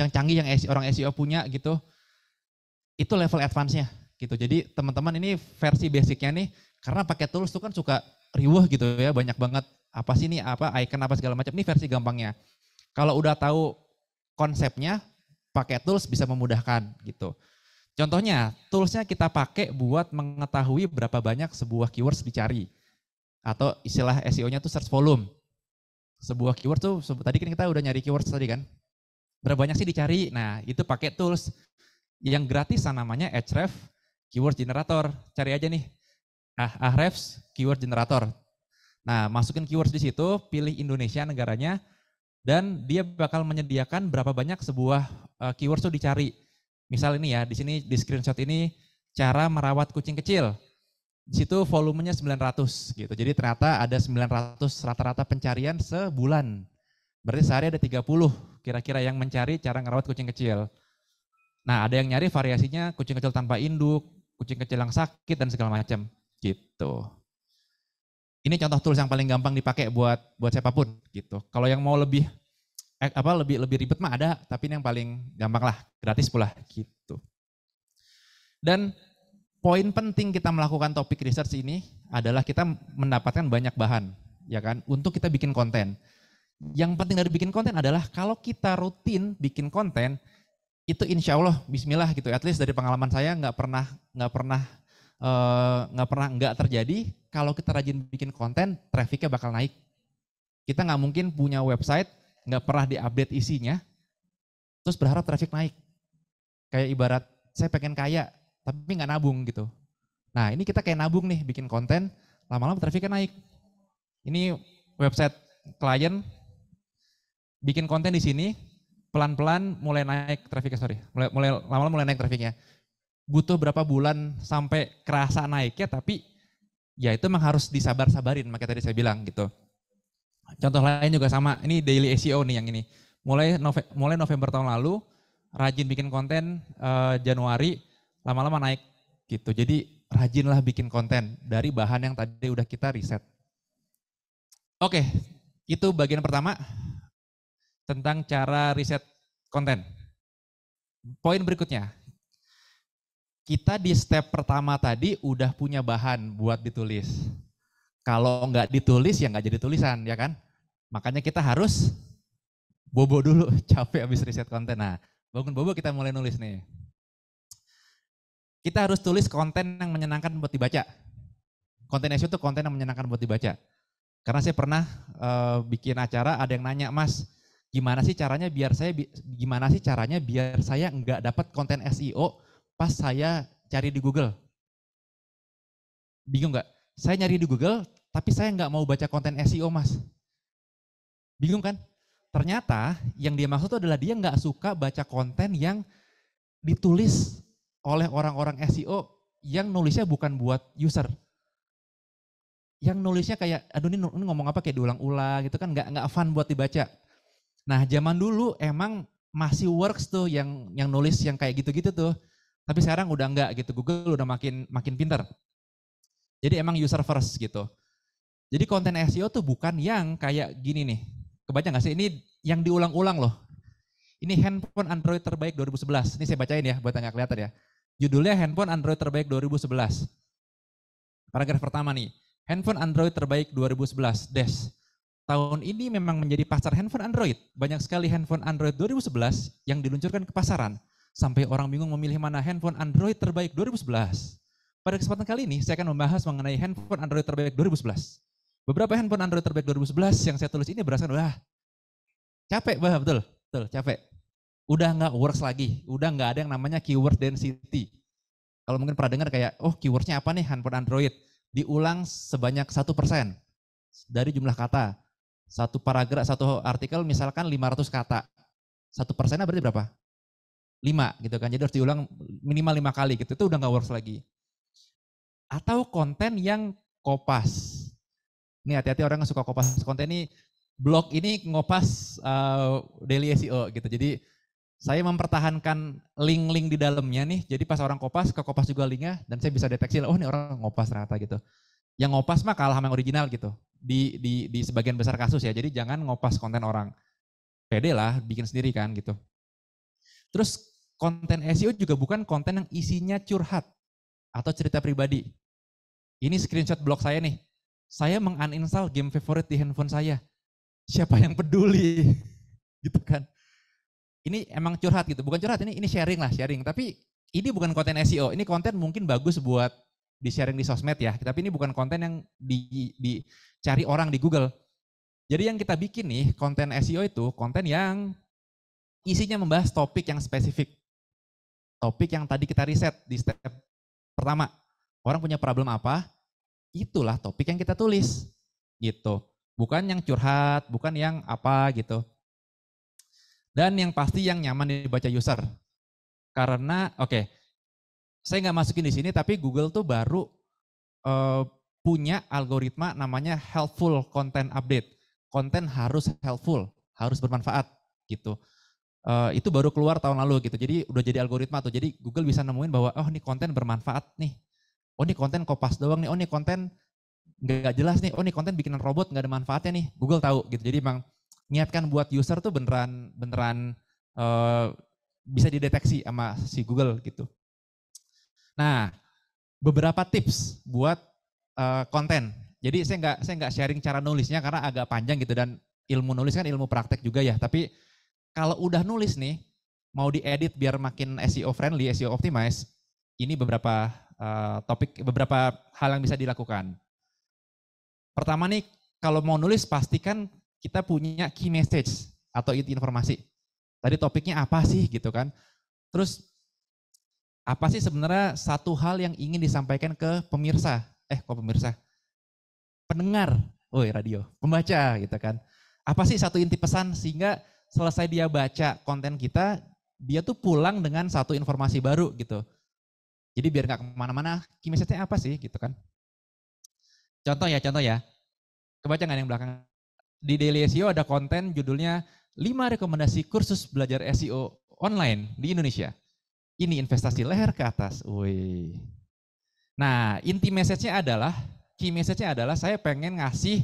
yang canggih yang e orang SEO punya gitu itu level advance-nya gitu. Jadi teman-teman ini versi basicnya nih, karena pakai tools tuh kan suka riuh gitu ya, banyak banget apa sih ini apa icon apa segala macam. Ini versi gampangnya. Kalau udah tahu konsepnya, pakai tools bisa memudahkan gitu. Contohnya, toolsnya kita pakai buat mengetahui berapa banyak sebuah keywords dicari. Atau istilah SEO-nya tuh search volume. Sebuah keyword tuh, tadi kan kita udah nyari keyword tadi kan. Berapa banyak sih dicari? Nah, itu pakai tools yang gratisan namanya Ahrefs keyword generator. Cari aja nih, ah, ahrefs keyword generator. Nah, masukin keywords di situ, pilih Indonesia negaranya, dan dia bakal menyediakan berapa banyak sebuah eh, keyword tuh dicari. Misal ini ya, di sini di screenshot ini cara merawat kucing kecil. Di situ volumenya 900 gitu. Jadi ternyata ada 900 rata-rata pencarian sebulan. Berarti sehari ada 30 kira-kira yang mencari cara merawat kucing kecil. Nah, ada yang nyari variasinya kucing kecil tanpa induk, kucing kecil yang sakit dan segala macam gitu. Ini contoh tools yang paling gampang dipakai buat buat siapapun gitu. Kalau yang mau lebih eh, apa lebih lebih ribet mah ada, tapi ini yang paling gampang lah, gratis pula gitu. Dan poin penting kita melakukan topik research ini adalah kita mendapatkan banyak bahan, ya kan, untuk kita bikin konten. Yang penting dari bikin konten adalah kalau kita rutin bikin konten, itu insya Allah Bismillah gitu at least dari pengalaman saya nggak pernah nggak pernah eh, nggak uh, pernah nggak terjadi kalau kita rajin bikin konten trafiknya bakal naik kita nggak mungkin punya website nggak pernah diupdate isinya terus berharap traffic naik kayak ibarat saya pengen kaya tapi nggak nabung gitu nah ini kita kayak nabung nih bikin konten lama-lama trafficnya naik ini website klien bikin konten di sini pelan-pelan mulai naik trafiknya, sorry. Mulai, mulai lama-lama mulai naik trafiknya. Butuh berapa bulan sampai kerasa naiknya, tapi ya itu memang harus disabar-sabarin, makanya tadi saya bilang gitu. Contoh lain juga sama, ini daily SEO nih yang ini. Mulai, Nove, mulai November tahun lalu, rajin bikin konten uh, Januari, lama-lama naik gitu. Jadi rajinlah bikin konten dari bahan yang tadi udah kita riset. Oke, itu bagian pertama tentang cara riset konten. Poin berikutnya, kita di step pertama tadi udah punya bahan buat ditulis. Kalau nggak ditulis ya nggak jadi tulisan, ya kan? Makanya kita harus bobo dulu, capek habis riset konten. Nah, bangun bobo kita mulai nulis nih. Kita harus tulis konten yang menyenangkan buat dibaca. Konten SEO itu konten yang menyenangkan buat dibaca. Karena saya pernah e, bikin acara, ada yang nanya, Mas, gimana sih caranya biar saya gimana sih caranya biar saya nggak dapat konten SEO pas saya cari di Google bingung nggak saya nyari di Google tapi saya nggak mau baca konten SEO mas bingung kan ternyata yang dia maksud itu adalah dia nggak suka baca konten yang ditulis oleh orang-orang SEO yang nulisnya bukan buat user yang nulisnya kayak aduh ini, ngomong apa kayak diulang-ulang gitu kan nggak nggak fun buat dibaca Nah, zaman dulu emang masih works tuh yang yang nulis yang kayak gitu-gitu tuh. Tapi sekarang udah enggak gitu. Google udah makin makin pinter. Jadi emang user first gitu. Jadi konten SEO tuh bukan yang kayak gini nih. Kebaca nggak sih? Ini yang diulang-ulang loh. Ini handphone Android terbaik 2011. Ini saya bacain ya buat yang nggak kelihatan ya. Judulnya handphone Android terbaik 2011. Paragraf pertama nih. Handphone Android terbaik 2011. Des tahun ini memang menjadi pasar handphone Android. Banyak sekali handphone Android 2011 yang diluncurkan ke pasaran. Sampai orang bingung memilih mana handphone Android terbaik 2011. Pada kesempatan kali ini, saya akan membahas mengenai handphone Android terbaik 2011. Beberapa handphone Android terbaik 2011 yang saya tulis ini berasal, wah, capek, bah, betul, betul, capek. Udah nggak works lagi, udah nggak ada yang namanya keyword density. Kalau mungkin pernah dengar kayak, oh keywordnya apa nih handphone Android? Diulang sebanyak satu persen dari jumlah kata satu paragraf, satu artikel misalkan 500 kata. Satu persennya berarti berapa? Lima, gitu kan. Jadi harus diulang minimal lima kali gitu. Itu udah nggak works lagi. Atau konten yang kopas. Ini hati-hati orang yang suka kopas konten ini blog ini ngopas uh, daily SEO gitu. Jadi saya mempertahankan link-link di dalamnya nih. Jadi pas orang kopas, ke kopas juga linknya, dan saya bisa deteksi, oh ini orang ngopas ternyata gitu yang ngopas mah kalah sama yang original gitu di di di sebagian besar kasus ya. Jadi jangan ngopas konten orang. Pede lah, bikin sendiri kan gitu. Terus konten SEO juga bukan konten yang isinya curhat atau cerita pribadi. Ini screenshot blog saya nih. Saya menguninstall game favorit di handphone saya. Siapa yang peduli? gitu kan. Ini emang curhat gitu. Bukan curhat, ini ini sharing lah, sharing. Tapi ini bukan konten SEO. Ini konten mungkin bagus buat di sharing di sosmed ya, tapi ini bukan konten yang di, dicari orang di Google. Jadi yang kita bikin nih, konten SEO itu konten yang isinya membahas topik yang spesifik. Topik yang tadi kita riset di step pertama. Orang punya problem apa? Itulah topik yang kita tulis. Gitu. Bukan yang curhat, bukan yang apa gitu. Dan yang pasti yang nyaman dibaca user. Karena, oke, okay, saya nggak masukin di sini, tapi Google tuh baru uh, punya algoritma namanya helpful content update. Konten harus helpful, harus bermanfaat gitu. Uh, itu baru keluar tahun lalu gitu. Jadi udah jadi algoritma tuh. Jadi Google bisa nemuin bahwa oh ini konten bermanfaat nih. Oh ini konten kopas doang nih. Oh ini konten nggak jelas nih. Oh ini konten bikinan robot nggak ada manfaatnya nih. Google tahu gitu. Jadi emang niatkan buat user tuh beneran beneran uh, bisa dideteksi sama si Google gitu. Nah, beberapa tips buat uh, konten. Jadi saya nggak saya nggak sharing cara nulisnya karena agak panjang gitu dan ilmu nulis kan ilmu praktek juga ya. Tapi kalau udah nulis nih, mau diedit biar makin SEO friendly, SEO optimize, ini beberapa uh, topik, beberapa hal yang bisa dilakukan. Pertama nih, kalau mau nulis pastikan kita punya key message atau informasi. Tadi topiknya apa sih gitu kan? Terus apa sih sebenarnya satu hal yang ingin disampaikan ke pemirsa? Eh, kok pemirsa? Pendengar, woi oh, iya, radio, pembaca gitu kan. Apa sih satu inti pesan sehingga selesai dia baca konten kita, dia tuh pulang dengan satu informasi baru gitu. Jadi biar nggak kemana-mana, key message apa sih gitu kan. Contoh ya, contoh ya. Kebaca nggak yang belakang? Di Daily SEO ada konten judulnya 5 rekomendasi kursus belajar SEO online di Indonesia. Ini investasi leher ke atas. Wih. Nah, inti message-nya adalah, key message-nya adalah saya pengen ngasih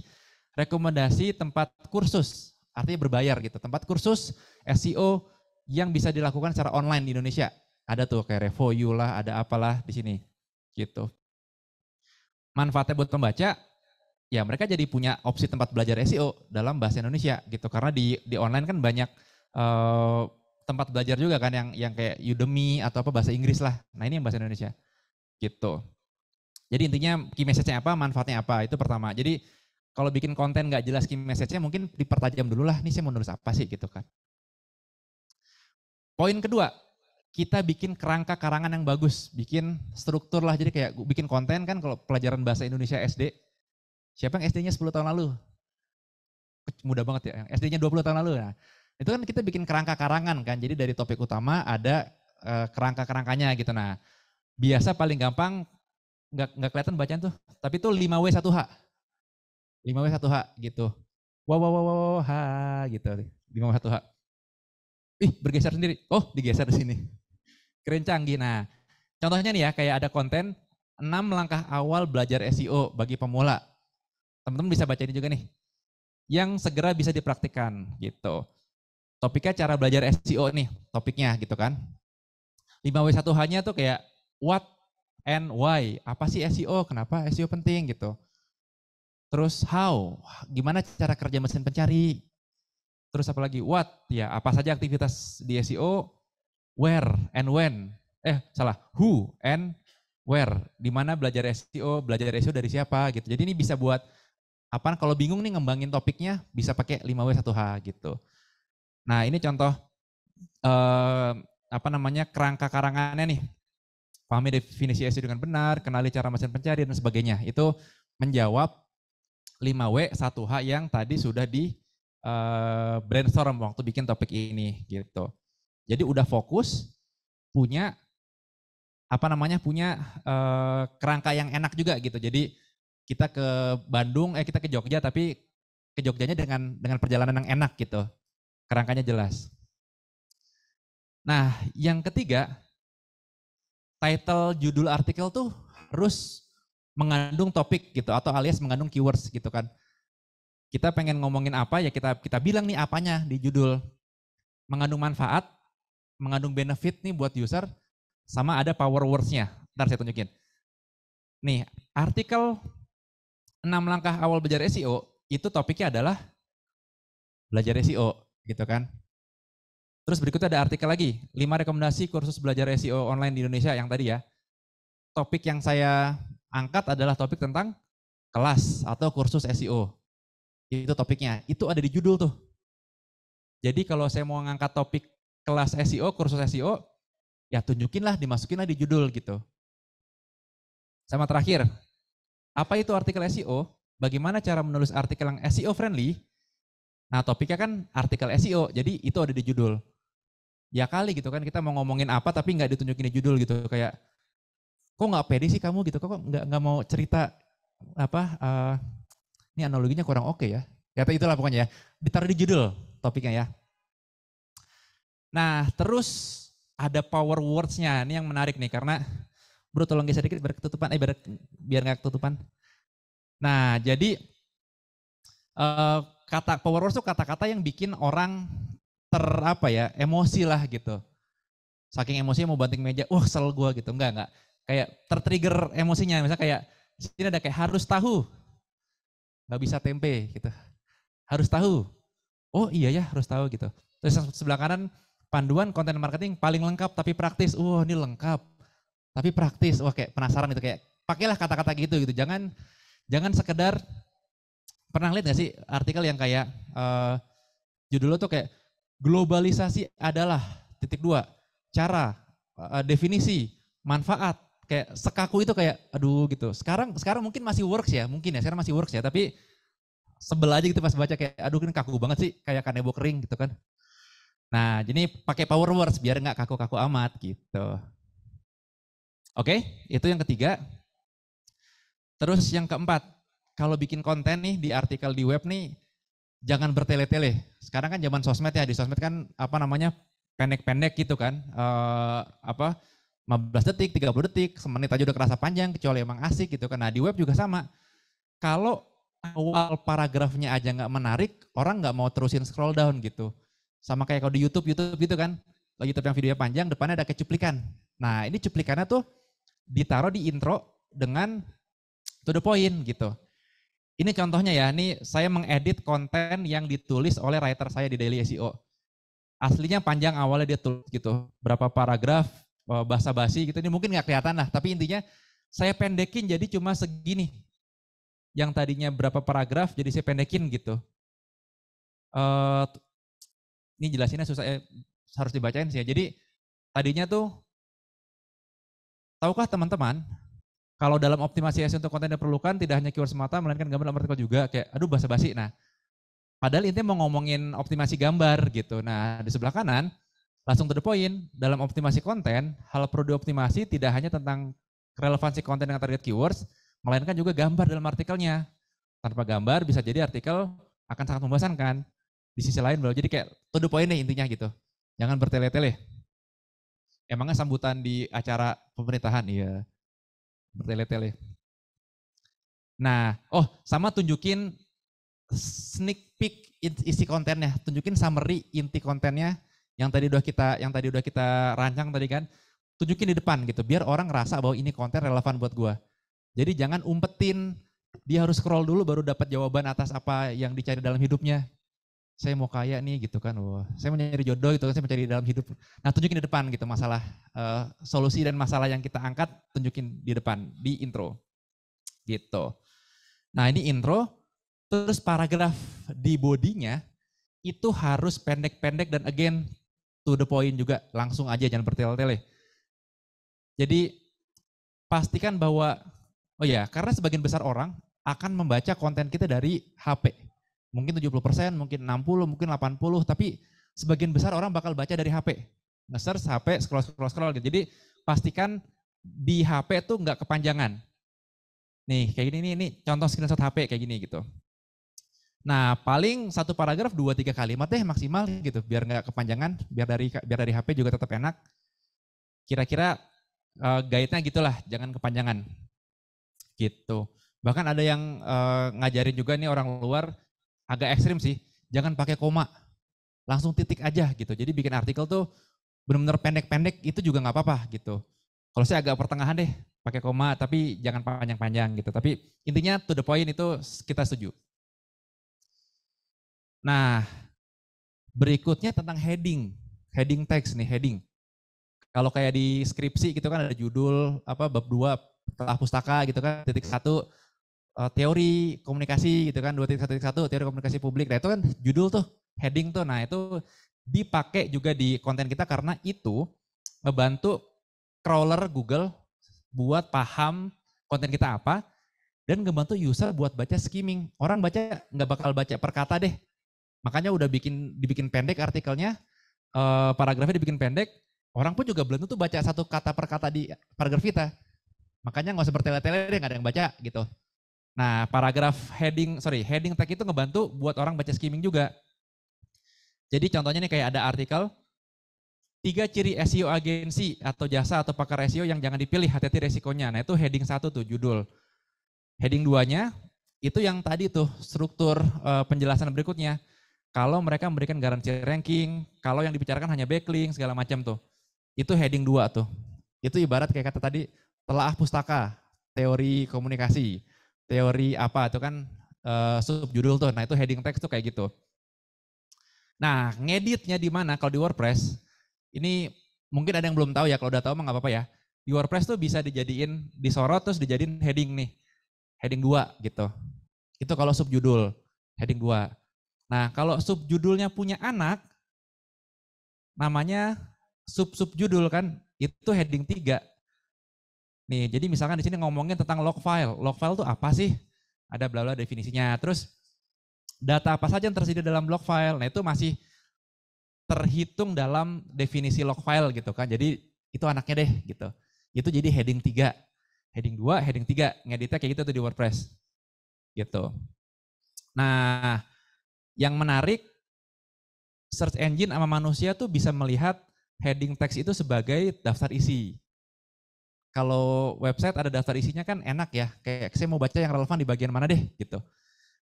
rekomendasi tempat kursus, artinya berbayar gitu, tempat kursus SEO yang bisa dilakukan secara online di Indonesia. Ada tuh kayak Revoyu lah, ada apalah di sini. Gitu. Manfaatnya buat pembaca, ya mereka jadi punya opsi tempat belajar SEO dalam bahasa Indonesia gitu karena di di online kan banyak uh, tempat belajar juga kan yang yang kayak Udemy atau apa bahasa Inggris lah. Nah ini yang bahasa Indonesia gitu. Jadi intinya key message-nya apa, manfaatnya apa itu pertama. Jadi kalau bikin konten nggak jelas key message-nya mungkin dipertajam dulu lah. Ini saya mau nulis apa sih gitu kan. Poin kedua, kita bikin kerangka karangan yang bagus, bikin struktur lah. Jadi kayak bikin konten kan kalau pelajaran bahasa Indonesia SD, siapa yang SD-nya 10 tahun lalu? Mudah banget ya, SD-nya 20 tahun lalu. Nah, itu kan kita bikin kerangka-karangan kan. Jadi dari topik utama ada eh, kerangka-kerangkanya gitu. Nah, biasa paling gampang nggak nggak kelihatan bacaan tuh, tapi itu 5W 1H. 5W 1H gitu. Wow wow wow, wow ha gitu. lima w 1H. Ih, bergeser sendiri. Oh, digeser di sini. Keren canggih. Nah, contohnya nih ya kayak ada konten 6 langkah awal belajar SEO bagi pemula. Teman-teman bisa baca ini juga nih. Yang segera bisa dipraktikkan gitu topiknya cara belajar SEO nih, topiknya gitu kan. 5W1H-nya tuh kayak what and why, apa sih SEO, kenapa SEO penting gitu. Terus how, gimana cara kerja mesin pencari. Terus apalagi what, ya apa saja aktivitas di SEO, where and when, eh salah, who and where, di mana belajar SEO, belajar SEO dari siapa gitu. Jadi ini bisa buat apa kalau bingung nih ngembangin topiknya bisa pakai 5W1H gitu. Nah ini contoh eh, apa namanya kerangka karangannya nih. Pahami definisi SEO dengan benar, kenali cara mesin pencari dan sebagainya. Itu menjawab 5W 1H yang tadi sudah di eh, brainstorm waktu bikin topik ini gitu. Jadi udah fokus, punya apa namanya punya eh, kerangka yang enak juga gitu. Jadi kita ke Bandung, eh kita ke Jogja tapi ke Jogjanya dengan dengan perjalanan yang enak gitu kerangkanya jelas. Nah, yang ketiga, title judul artikel tuh harus mengandung topik gitu atau alias mengandung keywords gitu kan. Kita pengen ngomongin apa ya kita kita bilang nih apanya di judul. Mengandung manfaat, mengandung benefit nih buat user sama ada power wordsnya. nya Ntar saya tunjukin. Nih, artikel 6 langkah awal belajar SEO itu topiknya adalah belajar SEO gitu kan. Terus berikutnya ada artikel lagi, 5 rekomendasi kursus belajar SEO online di Indonesia yang tadi ya. Topik yang saya angkat adalah topik tentang kelas atau kursus SEO. Itu topiknya, itu ada di judul tuh. Jadi kalau saya mau ngangkat topik kelas SEO, kursus SEO, ya tunjukinlah, dimasukinlah di judul gitu. Sama terakhir, apa itu artikel SEO? Bagaimana cara menulis artikel yang SEO friendly Nah topiknya kan artikel SEO, jadi itu ada di judul. Ya kali gitu kan kita mau ngomongin apa tapi nggak ditunjukin di judul gitu kayak kok nggak pede sih kamu gitu kok nggak nggak mau cerita apa uh, ini analoginya kurang oke okay ya. Kata ya, itulah pokoknya ya. Ditaruh di judul topiknya ya. Nah terus ada power words-nya. Ini yang menarik nih karena bro tolong geser dikit biar ketutupan. Eh biar biar nggak ketutupan. Nah jadi uh, kata power words tuh kata-kata yang bikin orang ter apa ya emosi lah gitu saking emosinya mau banting meja wah sel gue gitu enggak enggak kayak tertrigger emosinya misalnya kayak sini ada kayak harus tahu nggak bisa tempe gitu harus tahu oh iya ya harus tahu gitu terus sebelah kanan panduan konten marketing paling lengkap tapi praktis wah ini lengkap tapi praktis wah kayak penasaran gitu kayak pakailah kata-kata gitu gitu jangan jangan sekedar pernah lihat gak sih artikel yang kayak uh, eh, judulnya tuh kayak globalisasi adalah titik dua cara uh, definisi manfaat kayak sekaku itu kayak aduh gitu sekarang sekarang mungkin masih works ya mungkin ya sekarang masih works ya tapi sebel aja gitu pas baca kayak aduh kan kaku banget sih kayak kanebo kering gitu kan nah jadi pakai power words biar nggak kaku-kaku amat gitu oke itu yang ketiga terus yang keempat kalau bikin konten nih di artikel di web nih jangan bertele-tele. Sekarang kan zaman sosmed ya, di sosmed kan apa namanya pendek-pendek gitu kan. Uh, apa 15 detik, 30 detik, semenit aja udah kerasa panjang kecuali emang asik gitu kan. Nah, di web juga sama. Kalau awal paragrafnya aja nggak menarik, orang nggak mau terusin scroll down gitu. Sama kayak kalau di YouTube, YouTube gitu kan, lagi YouTube yang videonya panjang, depannya ada kecuplikan. Nah ini cuplikannya tuh ditaruh di intro dengan to the point gitu. Ini contohnya ya, ini saya mengedit konten yang ditulis oleh writer saya di Daily SEO. Aslinya panjang awalnya dia tulis gitu, berapa paragraf, eh, bahasa basi gitu, ini mungkin nggak kelihatan lah, tapi intinya saya pendekin jadi cuma segini. Yang tadinya berapa paragraf jadi saya pendekin gitu. Uh, ini jelasinnya susah, eh, harus dibacain sih ya. Jadi tadinya tuh, tahukah teman-teman, kalau dalam optimasi SEO untuk konten yang diperlukan tidak hanya keyword semata melainkan gambar dan artikel juga kayak aduh bahasa basi nah padahal intinya mau ngomongin optimasi gambar gitu nah di sebelah kanan langsung to the point dalam optimasi konten hal perlu dioptimasi tidak hanya tentang relevansi konten dengan target keywords melainkan juga gambar dalam artikelnya tanpa gambar bisa jadi artikel akan sangat membosankan di sisi lain bro jadi kayak to the point deh intinya gitu jangan bertele-tele emangnya sambutan di acara pemerintahan iya bertele-tele. Nah, oh sama tunjukin sneak peek isi kontennya, tunjukin summary inti kontennya yang tadi udah kita yang tadi udah kita rancang tadi kan. Tunjukin di depan gitu biar orang ngerasa bahwa ini konten relevan buat gua. Jadi jangan umpetin dia harus scroll dulu baru dapat jawaban atas apa yang dicari dalam hidupnya saya mau kaya nih gitu kan, wah, saya mau nyari jodoh gitu kan, saya mencari dalam hidup. Nah tunjukin di depan gitu masalah uh, solusi dan masalah yang kita angkat tunjukin di depan di intro gitu. Nah ini intro, terus paragraf di bodinya itu harus pendek-pendek dan again to the point juga langsung aja jangan bertele-tele. Jadi pastikan bahwa oh ya karena sebagian besar orang akan membaca konten kita dari HP Mungkin 70%, mungkin 60, mungkin 80, tapi sebagian besar orang bakal baca dari HP. Nge-search nah, HP, scroll-scroll-scroll gitu. Jadi pastikan di HP tuh nggak kepanjangan. Nih, kayak gini, nih, ini contoh screenshot HP kayak gini gitu. Nah, paling satu paragraf dua tiga kalimat deh maksimal gitu, biar nggak kepanjangan, biar dari biar dari HP juga tetap enak. Kira-kira uh, guide-nya gitulah, jangan kepanjangan. Gitu. Bahkan ada yang uh, ngajarin juga nih orang luar agak ekstrim sih, jangan pakai koma, langsung titik aja gitu. Jadi bikin artikel tuh benar-benar pendek-pendek itu juga nggak apa-apa gitu. Kalau saya agak pertengahan deh, pakai koma tapi jangan panjang-panjang gitu. Tapi intinya to the point itu kita setuju. Nah, berikutnya tentang heading, heading text nih, heading. Kalau kayak di skripsi gitu kan ada judul apa bab dua, telah pustaka gitu kan titik satu uh, teori komunikasi gitu kan dua titik satu teori komunikasi publik. Nah itu kan judul tuh, heading tuh. Nah itu dipakai juga di konten kita karena itu ngebantu crawler Google buat paham konten kita apa dan ngebantu user buat baca skimming. Orang baca nggak bakal baca per kata deh. Makanya udah bikin dibikin pendek artikelnya, eh, paragrafnya dibikin pendek. Orang pun juga belum tentu baca satu kata per kata di paragraf kita. Makanya nggak usah bertele-tele deh, nggak ada yang baca gitu. Nah, paragraf heading, sorry, heading tag itu ngebantu buat orang baca skimming juga. Jadi contohnya nih kayak ada artikel, tiga ciri SEO agensi atau jasa atau pakar SEO yang jangan dipilih, hati-hati resikonya. Nah itu heading satu tuh judul. Heading duanya, itu yang tadi tuh struktur uh, penjelasan berikutnya. Kalau mereka memberikan garansi ranking, kalau yang dibicarakan hanya backlink, segala macam tuh. Itu heading dua tuh. Itu ibarat kayak kata tadi, telah pustaka, teori komunikasi teori apa itu kan uh, eh, judul tuh. Nah itu heading text tuh kayak gitu. Nah ngeditnya di mana kalau di WordPress ini mungkin ada yang belum tahu ya kalau udah tahu mah nggak apa-apa ya. Di WordPress tuh bisa dijadiin disorot terus dijadiin heading nih. Heading dua gitu. Itu kalau subjudul heading dua Nah, kalau subjudulnya punya anak namanya sub-subjudul kan, itu heading tiga Nih, jadi misalkan di sini ngomongin tentang log file. Log file itu apa sih? Ada bla bla definisinya. Terus data apa saja yang tersedia dalam log file? Nah, itu masih terhitung dalam definisi log file gitu kan. Jadi itu anaknya deh gitu. Itu jadi heading 3. Heading 2, heading 3. Ngeditnya kayak gitu tuh di WordPress. Gitu. Nah, yang menarik search engine sama manusia tuh bisa melihat heading text itu sebagai daftar isi kalau website ada daftar isinya kan enak ya. Kayak saya mau baca yang relevan di bagian mana deh gitu.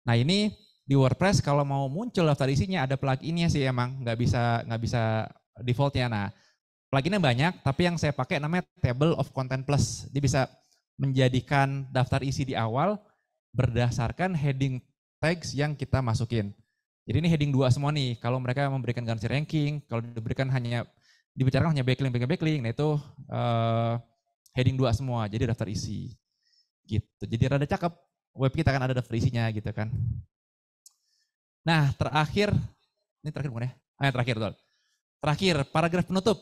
Nah ini di WordPress kalau mau muncul daftar isinya ada pluginnya sih emang nggak bisa nggak bisa defaultnya. Nah pluginnya banyak tapi yang saya pakai namanya Table of Content Plus. Dia bisa menjadikan daftar isi di awal berdasarkan heading tags yang kita masukin. Jadi ini heading dua semua nih. Kalau mereka memberikan garansi ranking, kalau diberikan hanya dibicarakan hanya backlink, backlink, backlink, nah itu uh, heading 2 semua, jadi daftar isi. Gitu. Jadi rada cakep, web kita kan ada daftar isinya gitu kan. Nah, terakhir, ini terakhir bukan ya? Ah, ya terakhir, betul. Terakhir, paragraf penutup.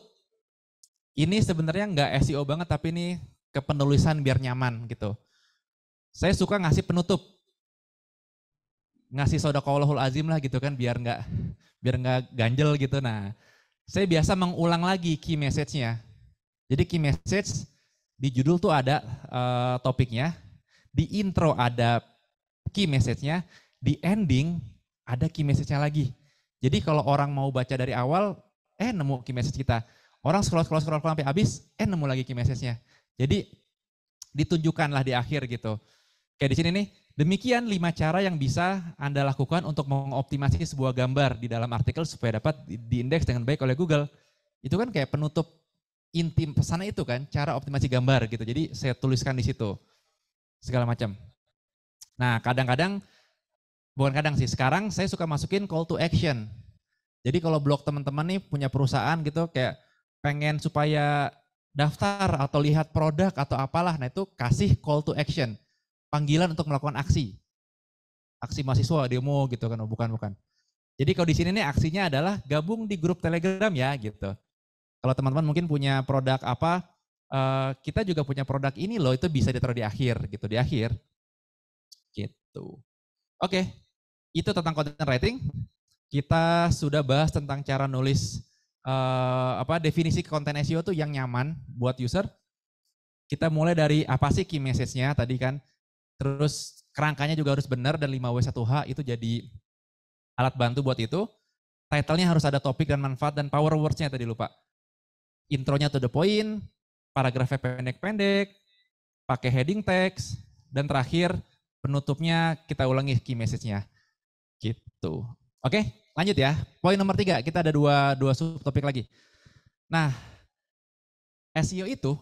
Ini sebenarnya nggak SEO banget, tapi ini kepenulisan biar nyaman gitu. Saya suka ngasih penutup. Ngasih sodakallahul azim lah gitu kan, biar nggak biar nggak ganjel gitu. Nah, saya biasa mengulang lagi key message-nya. Jadi key message di judul tuh ada uh, topiknya, di intro ada key message-nya, di ending ada key message-nya lagi. Jadi kalau orang mau baca dari awal, eh nemu key message kita. Orang scroll scroll scroll, scroll sampai habis, eh nemu lagi key message-nya. Jadi ditunjukkanlah di akhir gitu. Kayak di sini nih, demikian lima cara yang bisa Anda lakukan untuk mengoptimasi sebuah gambar di dalam artikel supaya dapat diindeks dengan baik oleh Google. Itu kan kayak penutup intim pesannya itu kan, cara optimasi gambar gitu. Jadi saya tuliskan di situ segala macam. Nah, kadang-kadang bukan kadang sih, sekarang saya suka masukin call to action. Jadi kalau blog teman-teman nih punya perusahaan gitu kayak pengen supaya daftar atau lihat produk atau apalah, nah itu kasih call to action. Panggilan untuk melakukan aksi. Aksi mahasiswa, demo gitu kan, oh, bukan bukan. Jadi kalau di sini nih aksinya adalah gabung di grup Telegram ya gitu. Kalau teman-teman mungkin punya produk apa, eh, kita juga punya produk ini loh, itu bisa ditaruh di akhir gitu, di akhir. Gitu. Oke, okay. itu tentang content writing. Kita sudah bahas tentang cara nulis eh, apa definisi konten SEO tuh yang nyaman buat user. Kita mulai dari apa sih key message-nya tadi kan. Terus kerangkanya juga harus benar dan 5W1H itu jadi alat bantu buat itu. title-nya harus ada topik dan manfaat dan power words-nya tadi lupa intronya to the point, paragrafnya pendek-pendek, pakai heading text, dan terakhir penutupnya kita ulangi key message-nya. Gitu. Oke, lanjut ya. Poin nomor tiga, kita ada dua, dua subtopik lagi. Nah, SEO itu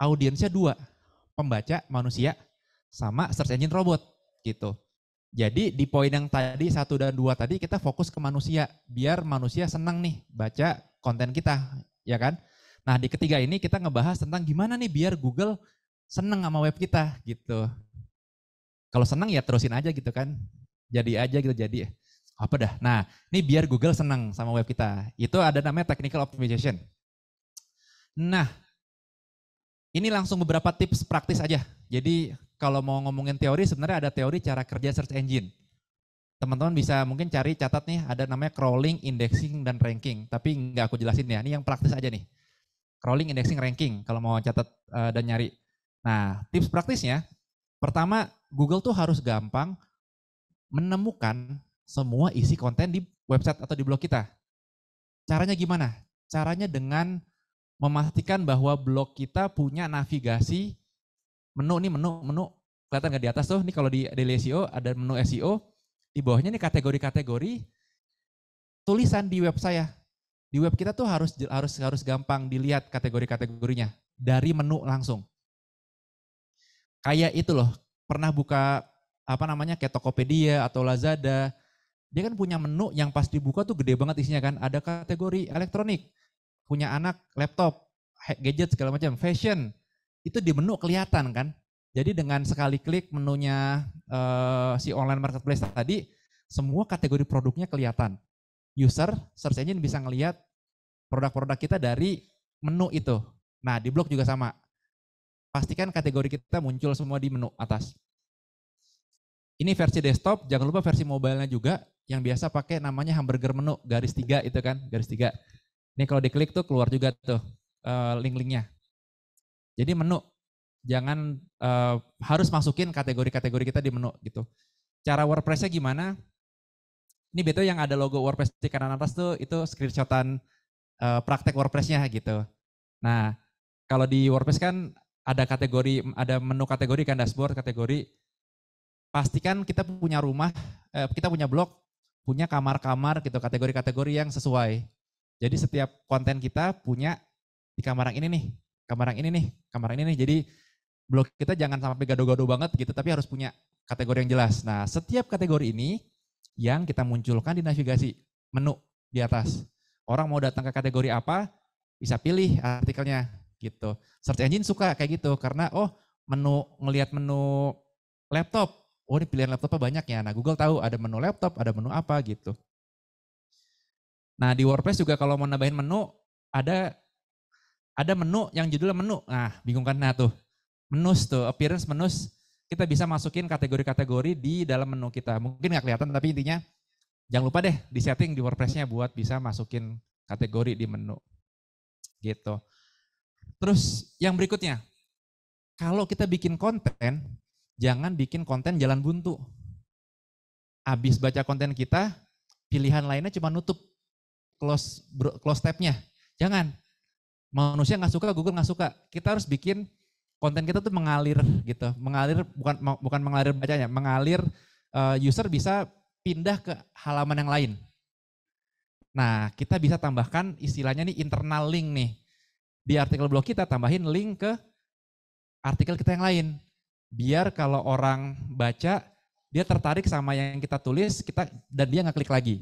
audiensnya dua, pembaca manusia sama search engine robot gitu. Jadi di poin yang tadi satu dan dua tadi kita fokus ke manusia biar manusia senang nih baca konten kita ya kan? Nah, di ketiga ini kita ngebahas tentang gimana nih biar Google seneng sama web kita gitu. Kalau seneng ya terusin aja gitu kan. Jadi aja gitu jadi apa dah. Nah, ini biar Google seneng sama web kita. Itu ada namanya technical optimization. Nah, ini langsung beberapa tips praktis aja. Jadi kalau mau ngomongin teori sebenarnya ada teori cara kerja search engine teman-teman bisa mungkin cari catat nih ada namanya crawling, indexing, dan ranking. Tapi nggak aku jelasin ya, ini yang praktis aja nih. Crawling, indexing, ranking kalau mau catat uh, dan nyari. Nah tips praktisnya, pertama Google tuh harus gampang menemukan semua isi konten di website atau di blog kita. Caranya gimana? Caranya dengan memastikan bahwa blog kita punya navigasi menu nih menu menu kelihatan nggak di atas tuh ini kalau di di SEO ada menu SEO di bawahnya nih kategori-kategori tulisan di web saya. Di web kita tuh harus harus harus gampang dilihat kategori-kategorinya dari menu langsung. Kayak itu loh, pernah buka apa namanya kayak Tokopedia atau Lazada, dia kan punya menu yang pas dibuka tuh gede banget isinya kan. Ada kategori elektronik, punya anak laptop, gadget segala macam, fashion. Itu di menu kelihatan kan. Jadi dengan sekali klik menunya uh, si online marketplace tadi, semua kategori produknya kelihatan. User, search engine bisa ngelihat produk-produk kita dari menu itu. Nah, di blog juga sama. Pastikan kategori kita muncul semua di menu atas. Ini versi desktop, jangan lupa versi mobile-nya juga yang biasa pakai namanya hamburger menu, garis tiga itu kan, garis tiga. Ini kalau diklik tuh keluar juga tuh eh, link-linknya. Jadi menu jangan uh, harus masukin kategori-kategori kita di menu gitu. Cara WordPress-nya gimana? Ini betul yang ada logo WordPress di kanan atas tuh itu screenshotan uh, praktek WordPress-nya gitu. Nah, kalau di WordPress kan ada kategori ada menu kategori kan dashboard kategori pastikan kita punya rumah eh, kita punya blog punya kamar-kamar gitu kategori-kategori yang sesuai jadi setiap konten kita punya di kamar yang ini nih kamar yang ini nih kamar yang ini nih jadi blog kita jangan sampai gado-gado banget gitu, tapi harus punya kategori yang jelas. Nah, setiap kategori ini yang kita munculkan di navigasi menu di atas. Orang mau datang ke kategori apa, bisa pilih artikelnya gitu. Search engine suka kayak gitu karena oh menu ngelihat menu laptop, oh ini pilihan laptopnya banyak ya. Nah Google tahu ada menu laptop, ada menu apa gitu. Nah di WordPress juga kalau mau nambahin menu ada ada menu yang judulnya menu. Nah bingung kan nah tuh menus tuh, appearance menus, kita bisa masukin kategori-kategori di dalam menu kita. Mungkin nggak kelihatan, tapi intinya jangan lupa deh di setting di WordPress-nya buat bisa masukin kategori di menu. Gitu. Terus yang berikutnya, kalau kita bikin konten, jangan bikin konten jalan buntu. abis baca konten kita, pilihan lainnya cuma nutup close close tab-nya. Jangan. Manusia nggak suka, Google nggak suka. Kita harus bikin konten kita tuh mengalir gitu, mengalir bukan bukan mengalir bacanya, mengalir uh, user bisa pindah ke halaman yang lain. Nah, kita bisa tambahkan istilahnya nih internal link nih. Di artikel blog kita tambahin link ke artikel kita yang lain. Biar kalau orang baca dia tertarik sama yang kita tulis, kita dan dia nggak klik lagi.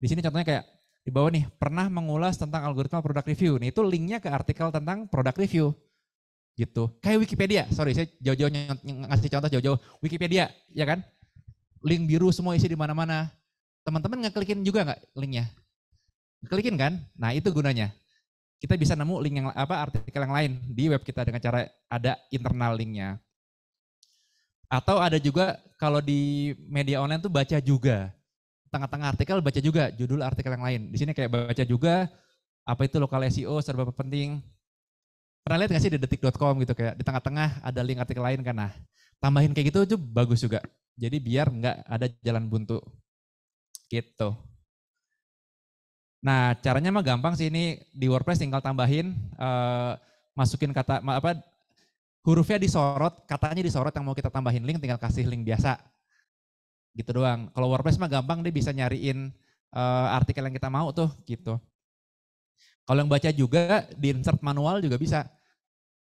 Di sini contohnya kayak di bawah nih, pernah mengulas tentang algoritma product review. Nih itu linknya ke artikel tentang product review gitu. Kayak Wikipedia, sorry saya jauh-jauh ngasih contoh jauh-jauh. Wikipedia, ya kan? Link biru semua isi di mana-mana. Teman-teman ngeklikin juga nggak linknya? Klikin kan? Nah itu gunanya. Kita bisa nemu link yang apa artikel yang lain di web kita dengan cara ada internal linknya. Atau ada juga kalau di media online tuh baca juga. Tengah-tengah artikel baca juga judul artikel yang lain. Di sini kayak baca juga apa itu lokal SEO serba penting Pernah lihat gak sih di detik.com gitu kayak di tengah-tengah ada link artikel lain kan nah. Tambahin kayak gitu itu bagus juga. Jadi biar nggak ada jalan buntu. Gitu. Nah, caranya mah gampang sih ini di WordPress tinggal tambahin uh, masukin kata apa hurufnya disorot, katanya disorot yang mau kita tambahin link tinggal kasih link biasa. Gitu doang. Kalau WordPress mah gampang dia bisa nyariin uh, artikel yang kita mau tuh gitu. Kalau yang baca juga di insert manual juga bisa.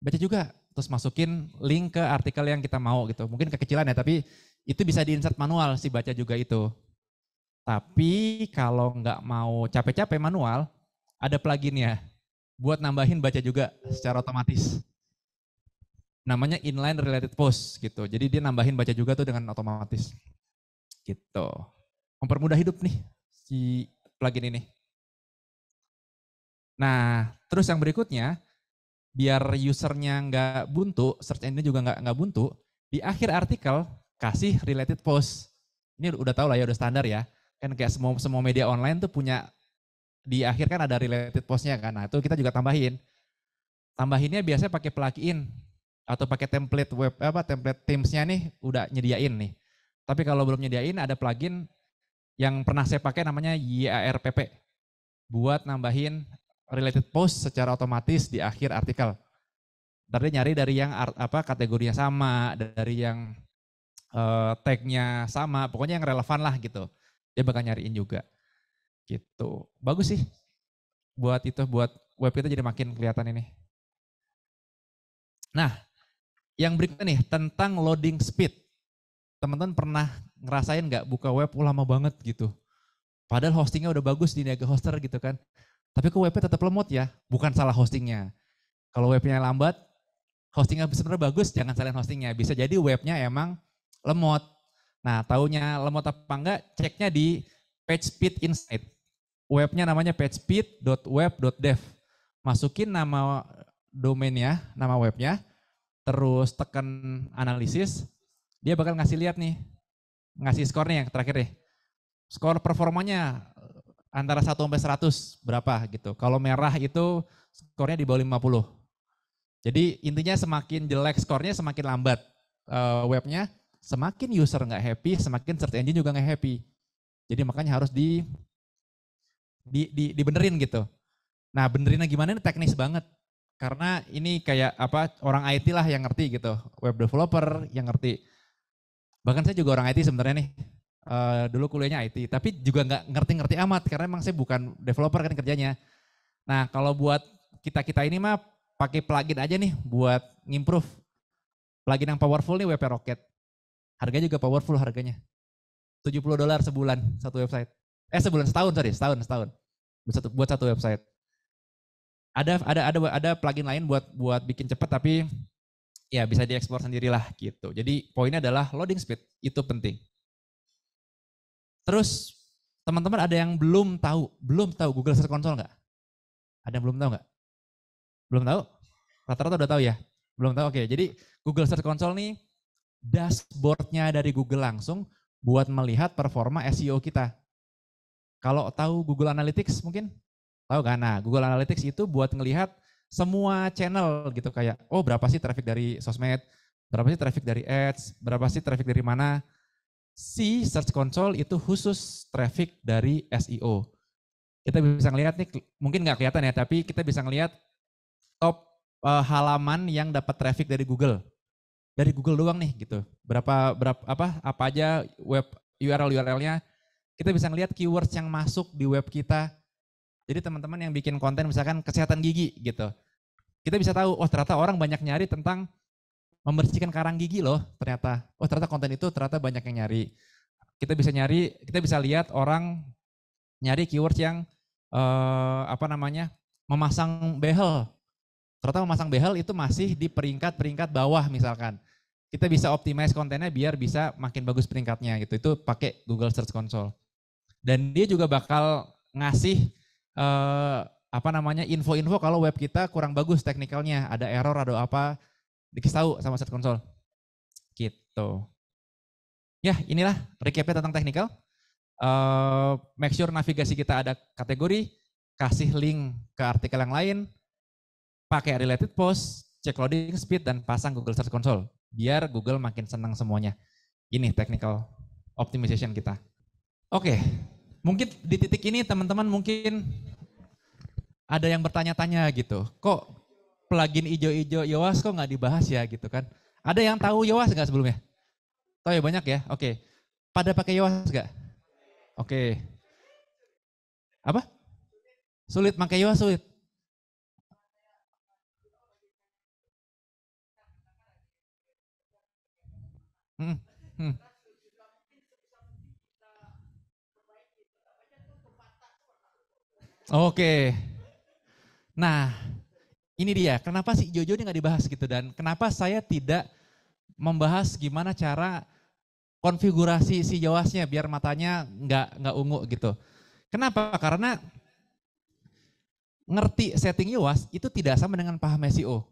Baca juga terus masukin link ke artikel yang kita mau gitu. Mungkin kekecilan ya, tapi itu bisa di insert manual sih baca juga itu. Tapi kalau nggak mau capek-capek manual, ada pluginnya buat nambahin baca juga secara otomatis. Namanya inline related post gitu. Jadi dia nambahin baca juga tuh dengan otomatis. Gitu. Mempermudah hidup nih si plugin ini. Nah, terus yang berikutnya, biar usernya nggak buntu, search engine juga nggak nggak buntu, di akhir artikel kasih related post. Ini udah tau lah ya, udah standar ya. Kan kayak semua semua media online tuh punya di akhir kan ada related postnya kan. Nah, itu kita juga tambahin. Tambahinnya biasanya pakai plugin atau pakai template web apa template themesnya nih udah nyediain nih. Tapi kalau belum nyediain ada plugin yang pernah saya pakai namanya YARPP buat nambahin related post secara otomatis di akhir artikel. Ntar nyari dari yang art, apa kategorinya sama, dari yang uh, tagnya sama, pokoknya yang relevan lah gitu. Dia bakal nyariin juga. Gitu. Bagus sih buat itu, buat web kita jadi makin kelihatan ini. Nah, yang berikutnya nih tentang loading speed. Teman-teman pernah ngerasain nggak buka web ulama lama banget gitu. Padahal hostingnya udah bagus di Niaga Hoster gitu kan. Tapi ke webnya tetap lemot ya, bukan salah hostingnya. Kalau webnya lambat, hostingnya sebenarnya bagus, jangan salin hostingnya. Bisa jadi webnya emang lemot. Nah, taunya lemot apa enggak, ceknya di page speed Insight. Webnya namanya pagespeed.web.dev. Masukin nama domainnya, nama webnya, terus tekan analisis, dia bakal ngasih lihat nih, ngasih skornya yang terakhir deh. Skor performanya antara 1 sampai 100 berapa gitu. Kalau merah itu skornya di bawah 50. Jadi intinya semakin jelek skornya semakin lambat uh, webnya, semakin user nggak happy, semakin search engine juga nggak happy. Jadi makanya harus di, di, di dibenerin gitu. Nah benerinnya gimana ini teknis banget. Karena ini kayak apa orang IT lah yang ngerti gitu, web developer yang ngerti. Bahkan saya juga orang IT sebenarnya nih, uh, dulu kuliahnya IT, tapi juga nggak ngerti-ngerti amat karena emang saya bukan developer kan kerjanya. Nah kalau buat kita-kita ini mah pakai plugin aja nih buat ngimprove. Plugin yang powerful nih WP Rocket. Harganya juga powerful harganya. 70 dolar sebulan satu website. Eh sebulan setahun sorry, setahun setahun. Buat satu, buat satu website. Ada ada ada ada plugin lain buat buat bikin cepat tapi ya bisa diekspor sendirilah gitu. Jadi poinnya adalah loading speed itu penting. Terus teman-teman ada yang belum tahu, belum tahu Google Search Console nggak? Ada yang belum tahu nggak? Belum tahu? Rata-rata udah tahu ya? Belum tahu. Oke, jadi Google Search Console nih dashboardnya dari Google langsung buat melihat performa SEO kita. Kalau tahu Google Analytics mungkin tahu kan? Nah, Google Analytics itu buat ngelihat semua channel gitu kayak oh berapa sih traffic dari sosmed, berapa sih traffic dari ads, berapa sih traffic dari mana, si Search Console itu khusus traffic dari SEO. Kita bisa ngelihat nih, mungkin nggak kelihatan ya, tapi kita bisa ngelihat top uh, halaman yang dapat traffic dari Google. Dari Google doang nih gitu. Berapa berapa apa apa aja web URL URL-nya kita bisa ngelihat keywords yang masuk di web kita. Jadi teman-teman yang bikin konten misalkan kesehatan gigi gitu. Kita bisa tahu oh ternyata orang banyak nyari tentang membersihkan karang gigi loh ternyata. Oh ternyata konten itu ternyata banyak yang nyari. Kita bisa nyari, kita bisa lihat orang nyari keywords yang eh, apa namanya memasang behel. Ternyata memasang behel itu masih di peringkat-peringkat bawah misalkan. Kita bisa optimize kontennya biar bisa makin bagus peringkatnya gitu. Itu pakai Google Search Console. Dan dia juga bakal ngasih eh, apa namanya info-info kalau web kita kurang bagus teknikalnya, ada error, atau apa, dikasih tahu sama set konsol. Gitu. Ya, inilah recapnya tentang technical. Uh, make sure navigasi kita ada kategori, kasih link ke artikel yang lain, pakai related post, cek loading speed, dan pasang Google Search Console. Biar Google makin senang semuanya. Ini technical optimization kita. Oke, okay. mungkin di titik ini teman-teman mungkin ada yang bertanya-tanya gitu. Kok plugin ijo-ijo Yowas kok nggak dibahas ya gitu kan. Ada yang tahu Yowas nggak sebelumnya? Tahu ya banyak ya? Oke. Pada pakai Yowas nggak? Oke. Apa? Sulit pakai Yowas sulit. Hmm. Hmm. Oke. Nah, ini dia, kenapa sih Jojo ini nggak dibahas gitu dan kenapa saya tidak membahas gimana cara konfigurasi si jawasnya biar matanya nggak nggak ungu gitu. Kenapa? Karena ngerti setting IOS itu tidak sama dengan paham SEO.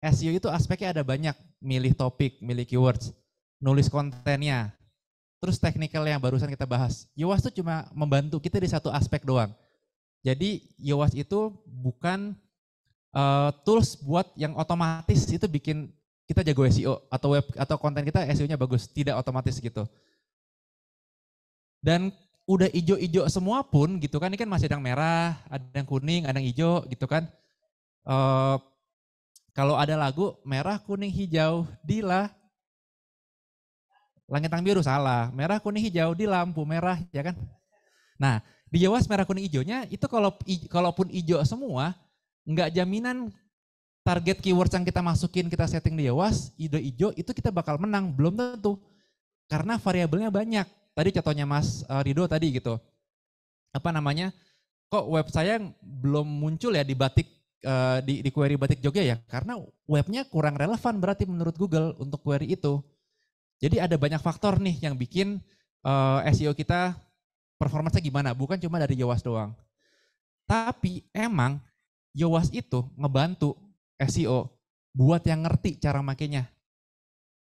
SEO itu aspeknya ada banyak, milih topik, milih keywords, nulis kontennya, terus teknikal yang barusan kita bahas. IOS itu cuma membantu kita di satu aspek doang. Jadi IOS itu bukan Eh, tools buat yang otomatis itu bikin kita jago SEO atau web atau konten kita SEO-nya bagus, tidak otomatis gitu. Dan udah ijo-ijo semua pun gitu kan, ini kan masih ada yang merah, ada yang kuning, ada yang ijo gitu kan. Uh, kalau ada lagu merah, kuning, hijau, dila, langit yang biru salah, merah, kuning, hijau, di lampu merah, ya kan? Nah, di Jawa merah, kuning, hijaunya itu kalau kalaupun ijo semua, nggak jaminan target keyword yang kita masukin, kita setting di Yowas, ide ijo itu kita bakal menang, belum tentu. Karena variabelnya banyak. Tadi contohnya Mas eh, Rido tadi gitu. Apa namanya? Kok web saya belum muncul ya di batik eh, di, di query batik Jogja ya? Karena webnya kurang relevan berarti menurut Google untuk query itu. Jadi ada banyak faktor nih yang bikin uh, eh, SEO kita performanya gimana, bukan cuma dari Yowas doang. Tapi emang Yowas itu ngebantu SEO buat yang ngerti cara makainya.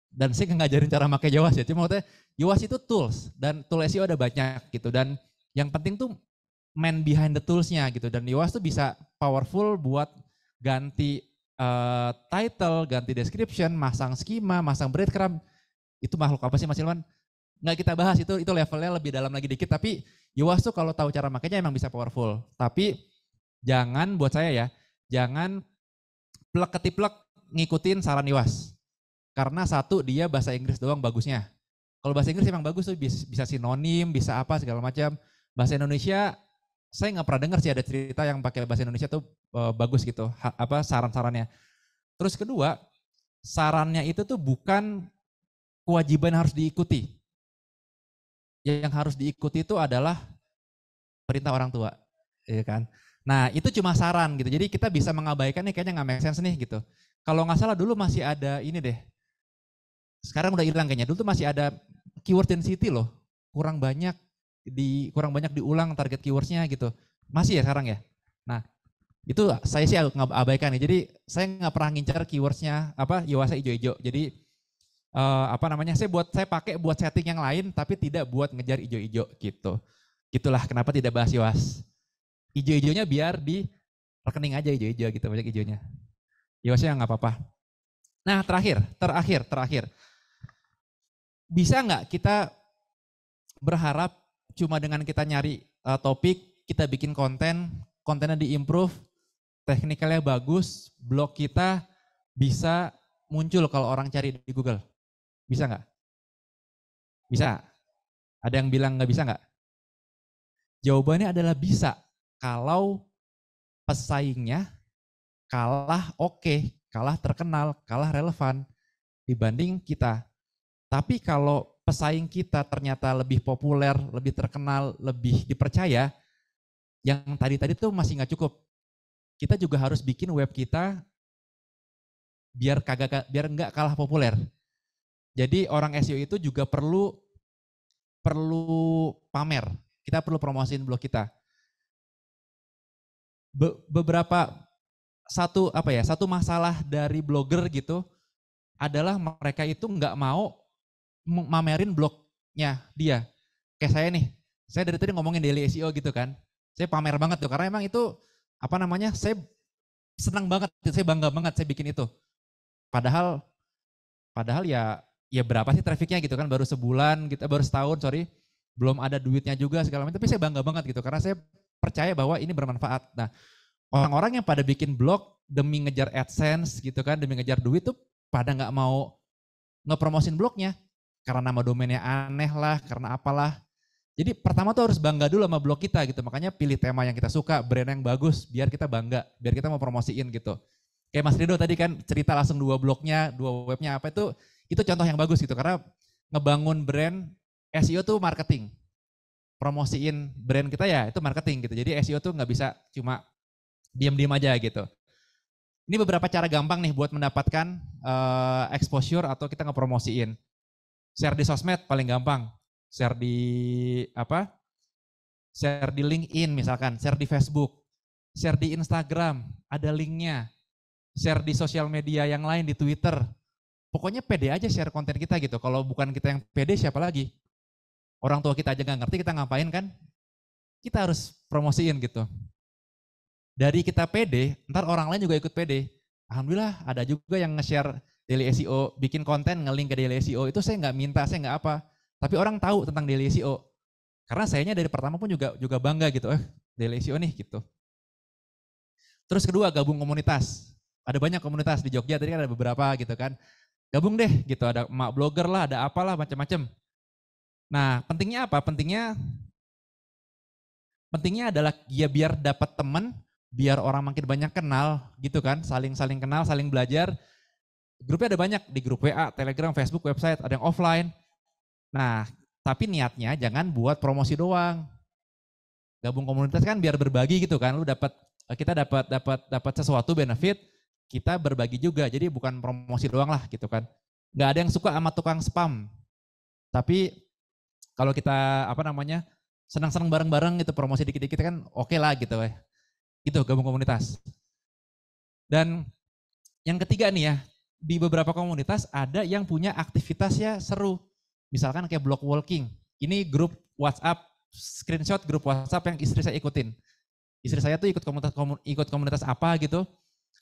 Dan saya nggak ngajarin cara makai Yowas ya. Cuma maksudnya Yowas itu tools dan tool SEO ada banyak gitu. Dan yang penting tuh man behind the toolsnya gitu. Dan Yowas tuh bisa powerful buat ganti uh, title, ganti description, masang skema, masang breadcrumb. Itu makhluk apa sih Mas Ilman? Nggak kita bahas itu itu levelnya lebih dalam lagi dikit. Tapi Yowas tuh kalau tahu cara makainya emang bisa powerful. Tapi jangan buat saya ya, jangan plek ketiplek ngikutin saran Iwas. Karena satu dia bahasa Inggris doang bagusnya. Kalau bahasa Inggris emang bagus tuh bisa, sinonim, bisa apa segala macam. Bahasa Indonesia saya nggak pernah dengar sih ada cerita yang pakai bahasa Indonesia tuh e, bagus gitu ha, apa saran-sarannya. Terus kedua, sarannya itu tuh bukan kewajiban harus diikuti. Yang harus diikuti itu adalah perintah orang tua, ya kan? Nah itu cuma saran gitu. Jadi kita bisa mengabaikan nih kayaknya nggak make sense nih gitu. Kalau nggak salah dulu masih ada ini deh. Sekarang udah hilang kayaknya. Dulu tuh masih ada keyword density loh. Kurang banyak di kurang banyak diulang target keywordsnya gitu. Masih ya sekarang ya. Nah itu saya sih nggak abaikan ya. Jadi saya nggak pernah ngincar keywordsnya apa Yowasa ijo-ijo. Jadi uh, apa namanya saya buat saya pakai buat setting yang lain tapi tidak buat ngejar ijo-ijo gitu. Gitulah kenapa tidak bahas Yowas. Ijo-ijonya biar di rekening aja ijo-ijo gitu banyak ijonya. Ya maksudnya nggak apa-apa. Nah terakhir, terakhir, terakhir. Bisa nggak kita berharap cuma dengan kita nyari uh, topik, kita bikin konten, kontennya diimprove, teknikalnya bagus, blog kita bisa muncul kalau orang cari di Google. Bisa nggak? Bisa. Ada yang bilang nggak bisa nggak? Jawabannya adalah bisa kalau pesaingnya kalah oke, okay, kalah terkenal, kalah relevan dibanding kita. Tapi kalau pesaing kita ternyata lebih populer, lebih terkenal, lebih dipercaya, yang tadi-tadi tuh masih nggak cukup. Kita juga harus bikin web kita biar kagak biar nggak kalah populer. Jadi orang SEO itu juga perlu perlu pamer. Kita perlu promosiin blog kita be beberapa satu apa ya satu masalah dari blogger gitu adalah mereka itu nggak mau mamerin blognya dia. Kayak saya nih, saya dari tadi ngomongin daily SEO gitu kan, saya pamer banget tuh karena emang itu apa namanya saya senang banget, saya bangga banget saya bikin itu. Padahal padahal ya ya berapa sih trafficnya gitu kan baru sebulan kita gitu, baru setahun sorry belum ada duitnya juga segala macam tapi saya bangga banget gitu karena saya percaya bahwa ini bermanfaat. Nah, orang-orang yang pada bikin blog demi ngejar AdSense gitu kan, demi ngejar duit tuh pada nggak mau ngepromosin blognya karena nama domainnya aneh lah, karena apalah. Jadi pertama tuh harus bangga dulu sama blog kita gitu. Makanya pilih tema yang kita suka, brand yang bagus, biar kita bangga, biar kita mau promosiin gitu. Kayak Mas Rido tadi kan cerita langsung dua blognya, dua webnya apa itu, itu contoh yang bagus gitu. Karena ngebangun brand, SEO tuh marketing promosiin brand kita ya itu marketing gitu. Jadi SEO tuh nggak bisa cuma diam-diam aja gitu. Ini beberapa cara gampang nih buat mendapatkan uh, exposure atau kita ngepromosiin. Share di sosmed paling gampang. Share di apa? Share di LinkedIn misalkan, share di Facebook, share di Instagram, ada linknya. Share di sosial media yang lain di Twitter. Pokoknya pede aja share konten kita gitu. Kalau bukan kita yang pede siapa lagi? Orang tua kita aja nggak ngerti kita ngapain kan? Kita harus promosiin gitu. Dari kita pede, ntar orang lain juga ikut pede. Alhamdulillah ada juga yang nge-share Daily SEO, bikin konten nge-link ke Daily SEO. Itu saya nggak minta, saya nggak apa. Tapi orang tahu tentang Daily SEO. Karena sayanya dari pertama pun juga juga bangga gitu, eh Daily SEO nih gitu. Terus kedua gabung komunitas. Ada banyak komunitas di Jogja tadi kan ada beberapa gitu kan. Gabung deh gitu ada emak blogger lah, ada apalah macam-macam. Nah, pentingnya apa? Pentingnya pentingnya adalah ya biar dapat teman, biar orang makin banyak kenal gitu kan, saling-saling kenal, saling belajar. Grupnya ada banyak di grup WA, Telegram, Facebook, website, ada yang offline. Nah, tapi niatnya jangan buat promosi doang. Gabung komunitas kan biar berbagi gitu kan, lu dapat kita dapat dapat dapat sesuatu benefit, kita berbagi juga. Jadi bukan promosi doang lah gitu kan. Gak ada yang suka sama tukang spam. Tapi kalau kita apa namanya senang-senang bareng-bareng itu promosi dikit-dikit kan oke okay lah gitu ya. Gitu gabung komunitas. Dan yang ketiga nih ya, di beberapa komunitas ada yang punya aktivitasnya seru. Misalkan kayak block walking. Ini grup WhatsApp, screenshot grup WhatsApp yang istri saya ikutin. Istri saya tuh ikut komunitas, ikut komunitas apa gitu.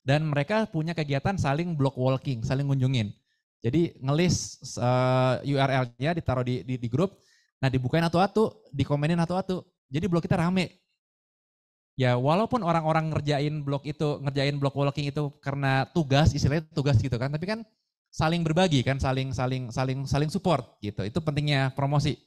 Dan mereka punya kegiatan saling block walking, saling ngunjungin. Jadi ngelis uh, eh, URL-nya ditaruh di, di, di grup, Nah dibukain atu-atu, dikomenin atu-atu. Jadi blog kita rame. Ya walaupun orang-orang ngerjain blog itu, ngerjain blog walking itu karena tugas, istilahnya tugas gitu kan. Tapi kan saling berbagi kan, saling saling saling saling support gitu. Itu pentingnya promosi.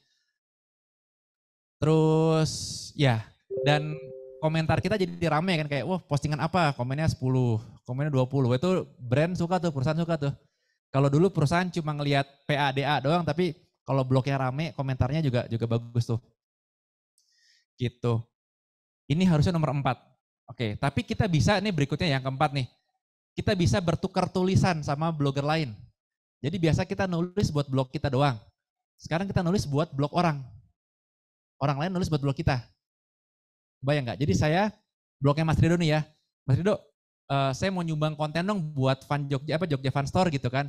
Terus ya dan komentar kita jadi rame kan kayak wah postingan apa komennya 10, komennya 20. Itu brand suka tuh, perusahaan suka tuh. Kalau dulu perusahaan cuma ngelihat PADA doang tapi kalau blognya rame, komentarnya juga juga bagus tuh. Gitu. Ini harusnya nomor empat. Oke, tapi kita bisa, ini berikutnya yang keempat nih. Kita bisa bertukar tulisan sama blogger lain. Jadi biasa kita nulis buat blog kita doang. Sekarang kita nulis buat blog orang. Orang lain nulis buat blog kita. Bayang nggak? Jadi saya, blognya Mas Rido nih ya. Mas Rido, uh, saya mau nyumbang konten dong buat Fan Jogja apa Jogja Fan Store gitu kan.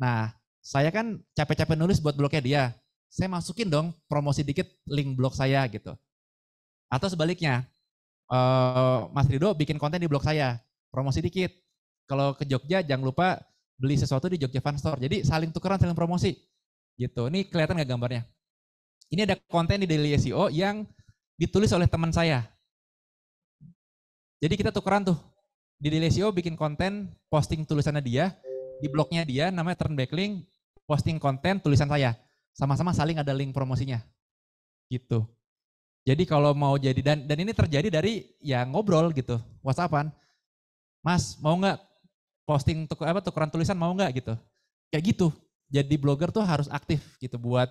Nah, saya kan capek-capek nulis buat blognya dia. Saya masukin dong promosi dikit link blog saya gitu. Atau sebaliknya, eh, Mas Rido bikin konten di blog saya, promosi dikit. Kalau ke Jogja jangan lupa beli sesuatu di Jogja Fan Store. Jadi saling tukeran, saling promosi. Gitu. Ini kelihatan nggak gambarnya? Ini ada konten di Daily SEO yang ditulis oleh teman saya. Jadi kita tukeran tuh. Di Daily SEO bikin konten, posting tulisannya dia, di blognya dia namanya turn link posting konten tulisan saya. Sama-sama saling ada link promosinya. Gitu. Jadi kalau mau jadi dan dan ini terjadi dari ya ngobrol gitu, WhatsAppan. Mas, mau nggak posting tuk, apa tukeran tulisan mau nggak gitu. Kayak gitu. Jadi blogger tuh harus aktif gitu buat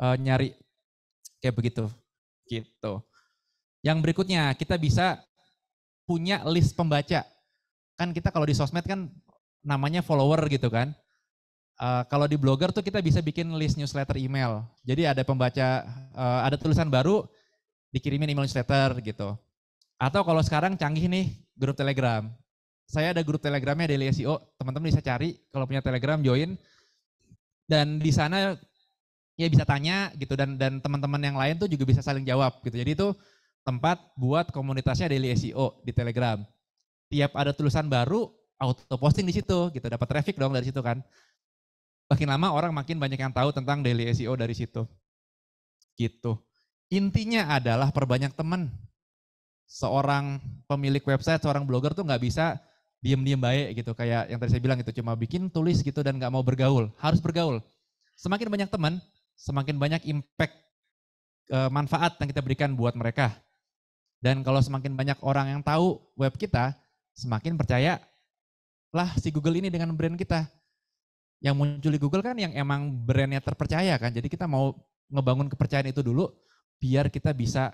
uh, nyari kayak begitu. Gitu. Yang berikutnya, kita bisa punya list pembaca. Kan kita kalau di sosmed kan namanya follower gitu kan. Uh, kalau di blogger tuh kita bisa bikin list newsletter email. Jadi ada pembaca, uh, ada tulisan baru dikirimin email newsletter gitu. Atau kalau sekarang canggih nih grup Telegram. Saya ada grup Telegramnya Daily SEO, teman-teman bisa cari kalau punya Telegram join. Dan di sana ya bisa tanya gitu dan dan teman-teman yang lain tuh juga bisa saling jawab gitu. Jadi itu tempat buat komunitasnya Daily SEO di Telegram. Tiap ada tulisan baru, auto posting di situ gitu dapat traffic dong dari situ kan makin lama orang makin banyak yang tahu tentang daily SEO dari situ gitu intinya adalah perbanyak teman seorang pemilik website seorang blogger tuh nggak bisa diem-diem baik gitu kayak yang tadi saya bilang itu cuma bikin tulis gitu dan nggak mau bergaul harus bergaul semakin banyak teman semakin banyak impact e, manfaat yang kita berikan buat mereka dan kalau semakin banyak orang yang tahu web kita semakin percaya lah si Google ini dengan brand kita. Yang muncul di Google kan yang emang brandnya terpercaya kan. Jadi kita mau ngebangun kepercayaan itu dulu biar kita bisa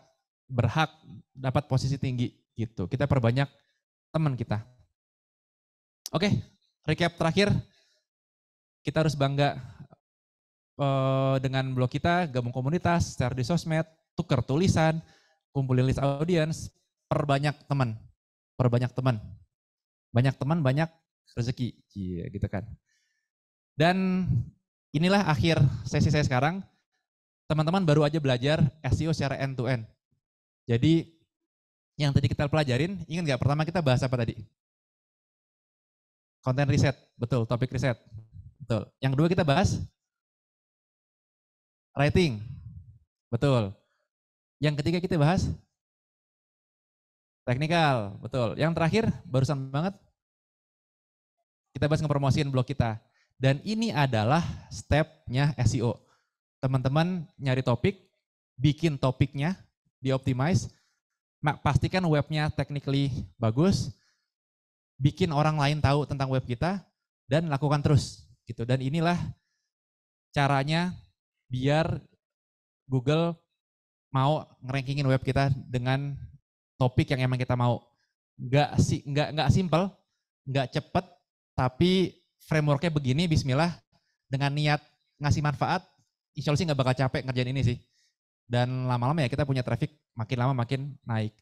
berhak dapat posisi tinggi gitu. Kita perbanyak teman kita. Oke, recap terakhir. Kita harus bangga eh, dengan blog kita, gabung komunitas, share di sosmed, tuker tulisan, kumpulin list audience, perbanyak teman. Perbanyak teman. Banyak teman, banyak rezeki yeah, gitu kan. Dan inilah akhir sesi saya sekarang. Teman-teman baru aja belajar SEO secara end to end. Jadi yang tadi kita pelajarin, ingat nggak pertama kita bahas apa tadi? Konten riset, betul, topik riset. Betul. Yang kedua kita bahas writing. Betul. Yang ketiga kita bahas teknikal, betul. Yang terakhir barusan banget kita bahas ngepromosiin blog kita. Dan ini adalah stepnya SEO. Teman-teman nyari topik, bikin topiknya, dioptimize, pastikan webnya technically bagus, bikin orang lain tahu tentang web kita, dan lakukan terus. gitu. Dan inilah caranya biar Google mau ngerankingin web kita dengan topik yang emang kita mau. Nggak, nggak, nggak simple, nggak cepet, tapi frameworknya begini, bismillah, dengan niat ngasih manfaat, insya Allah sih nggak bakal capek ngerjain ini sih. Dan lama-lama ya kita punya traffic makin lama makin naik.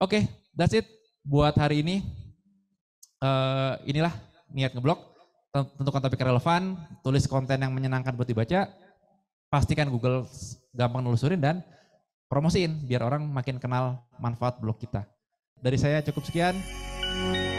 Oke, okay, that's it buat hari ini. Uh, inilah niat ngeblok. Tentukan topik relevan, tulis konten yang menyenangkan buat dibaca, pastikan Google gampang nelusurin dan promosiin biar orang makin kenal manfaat blog kita. Dari saya cukup sekian.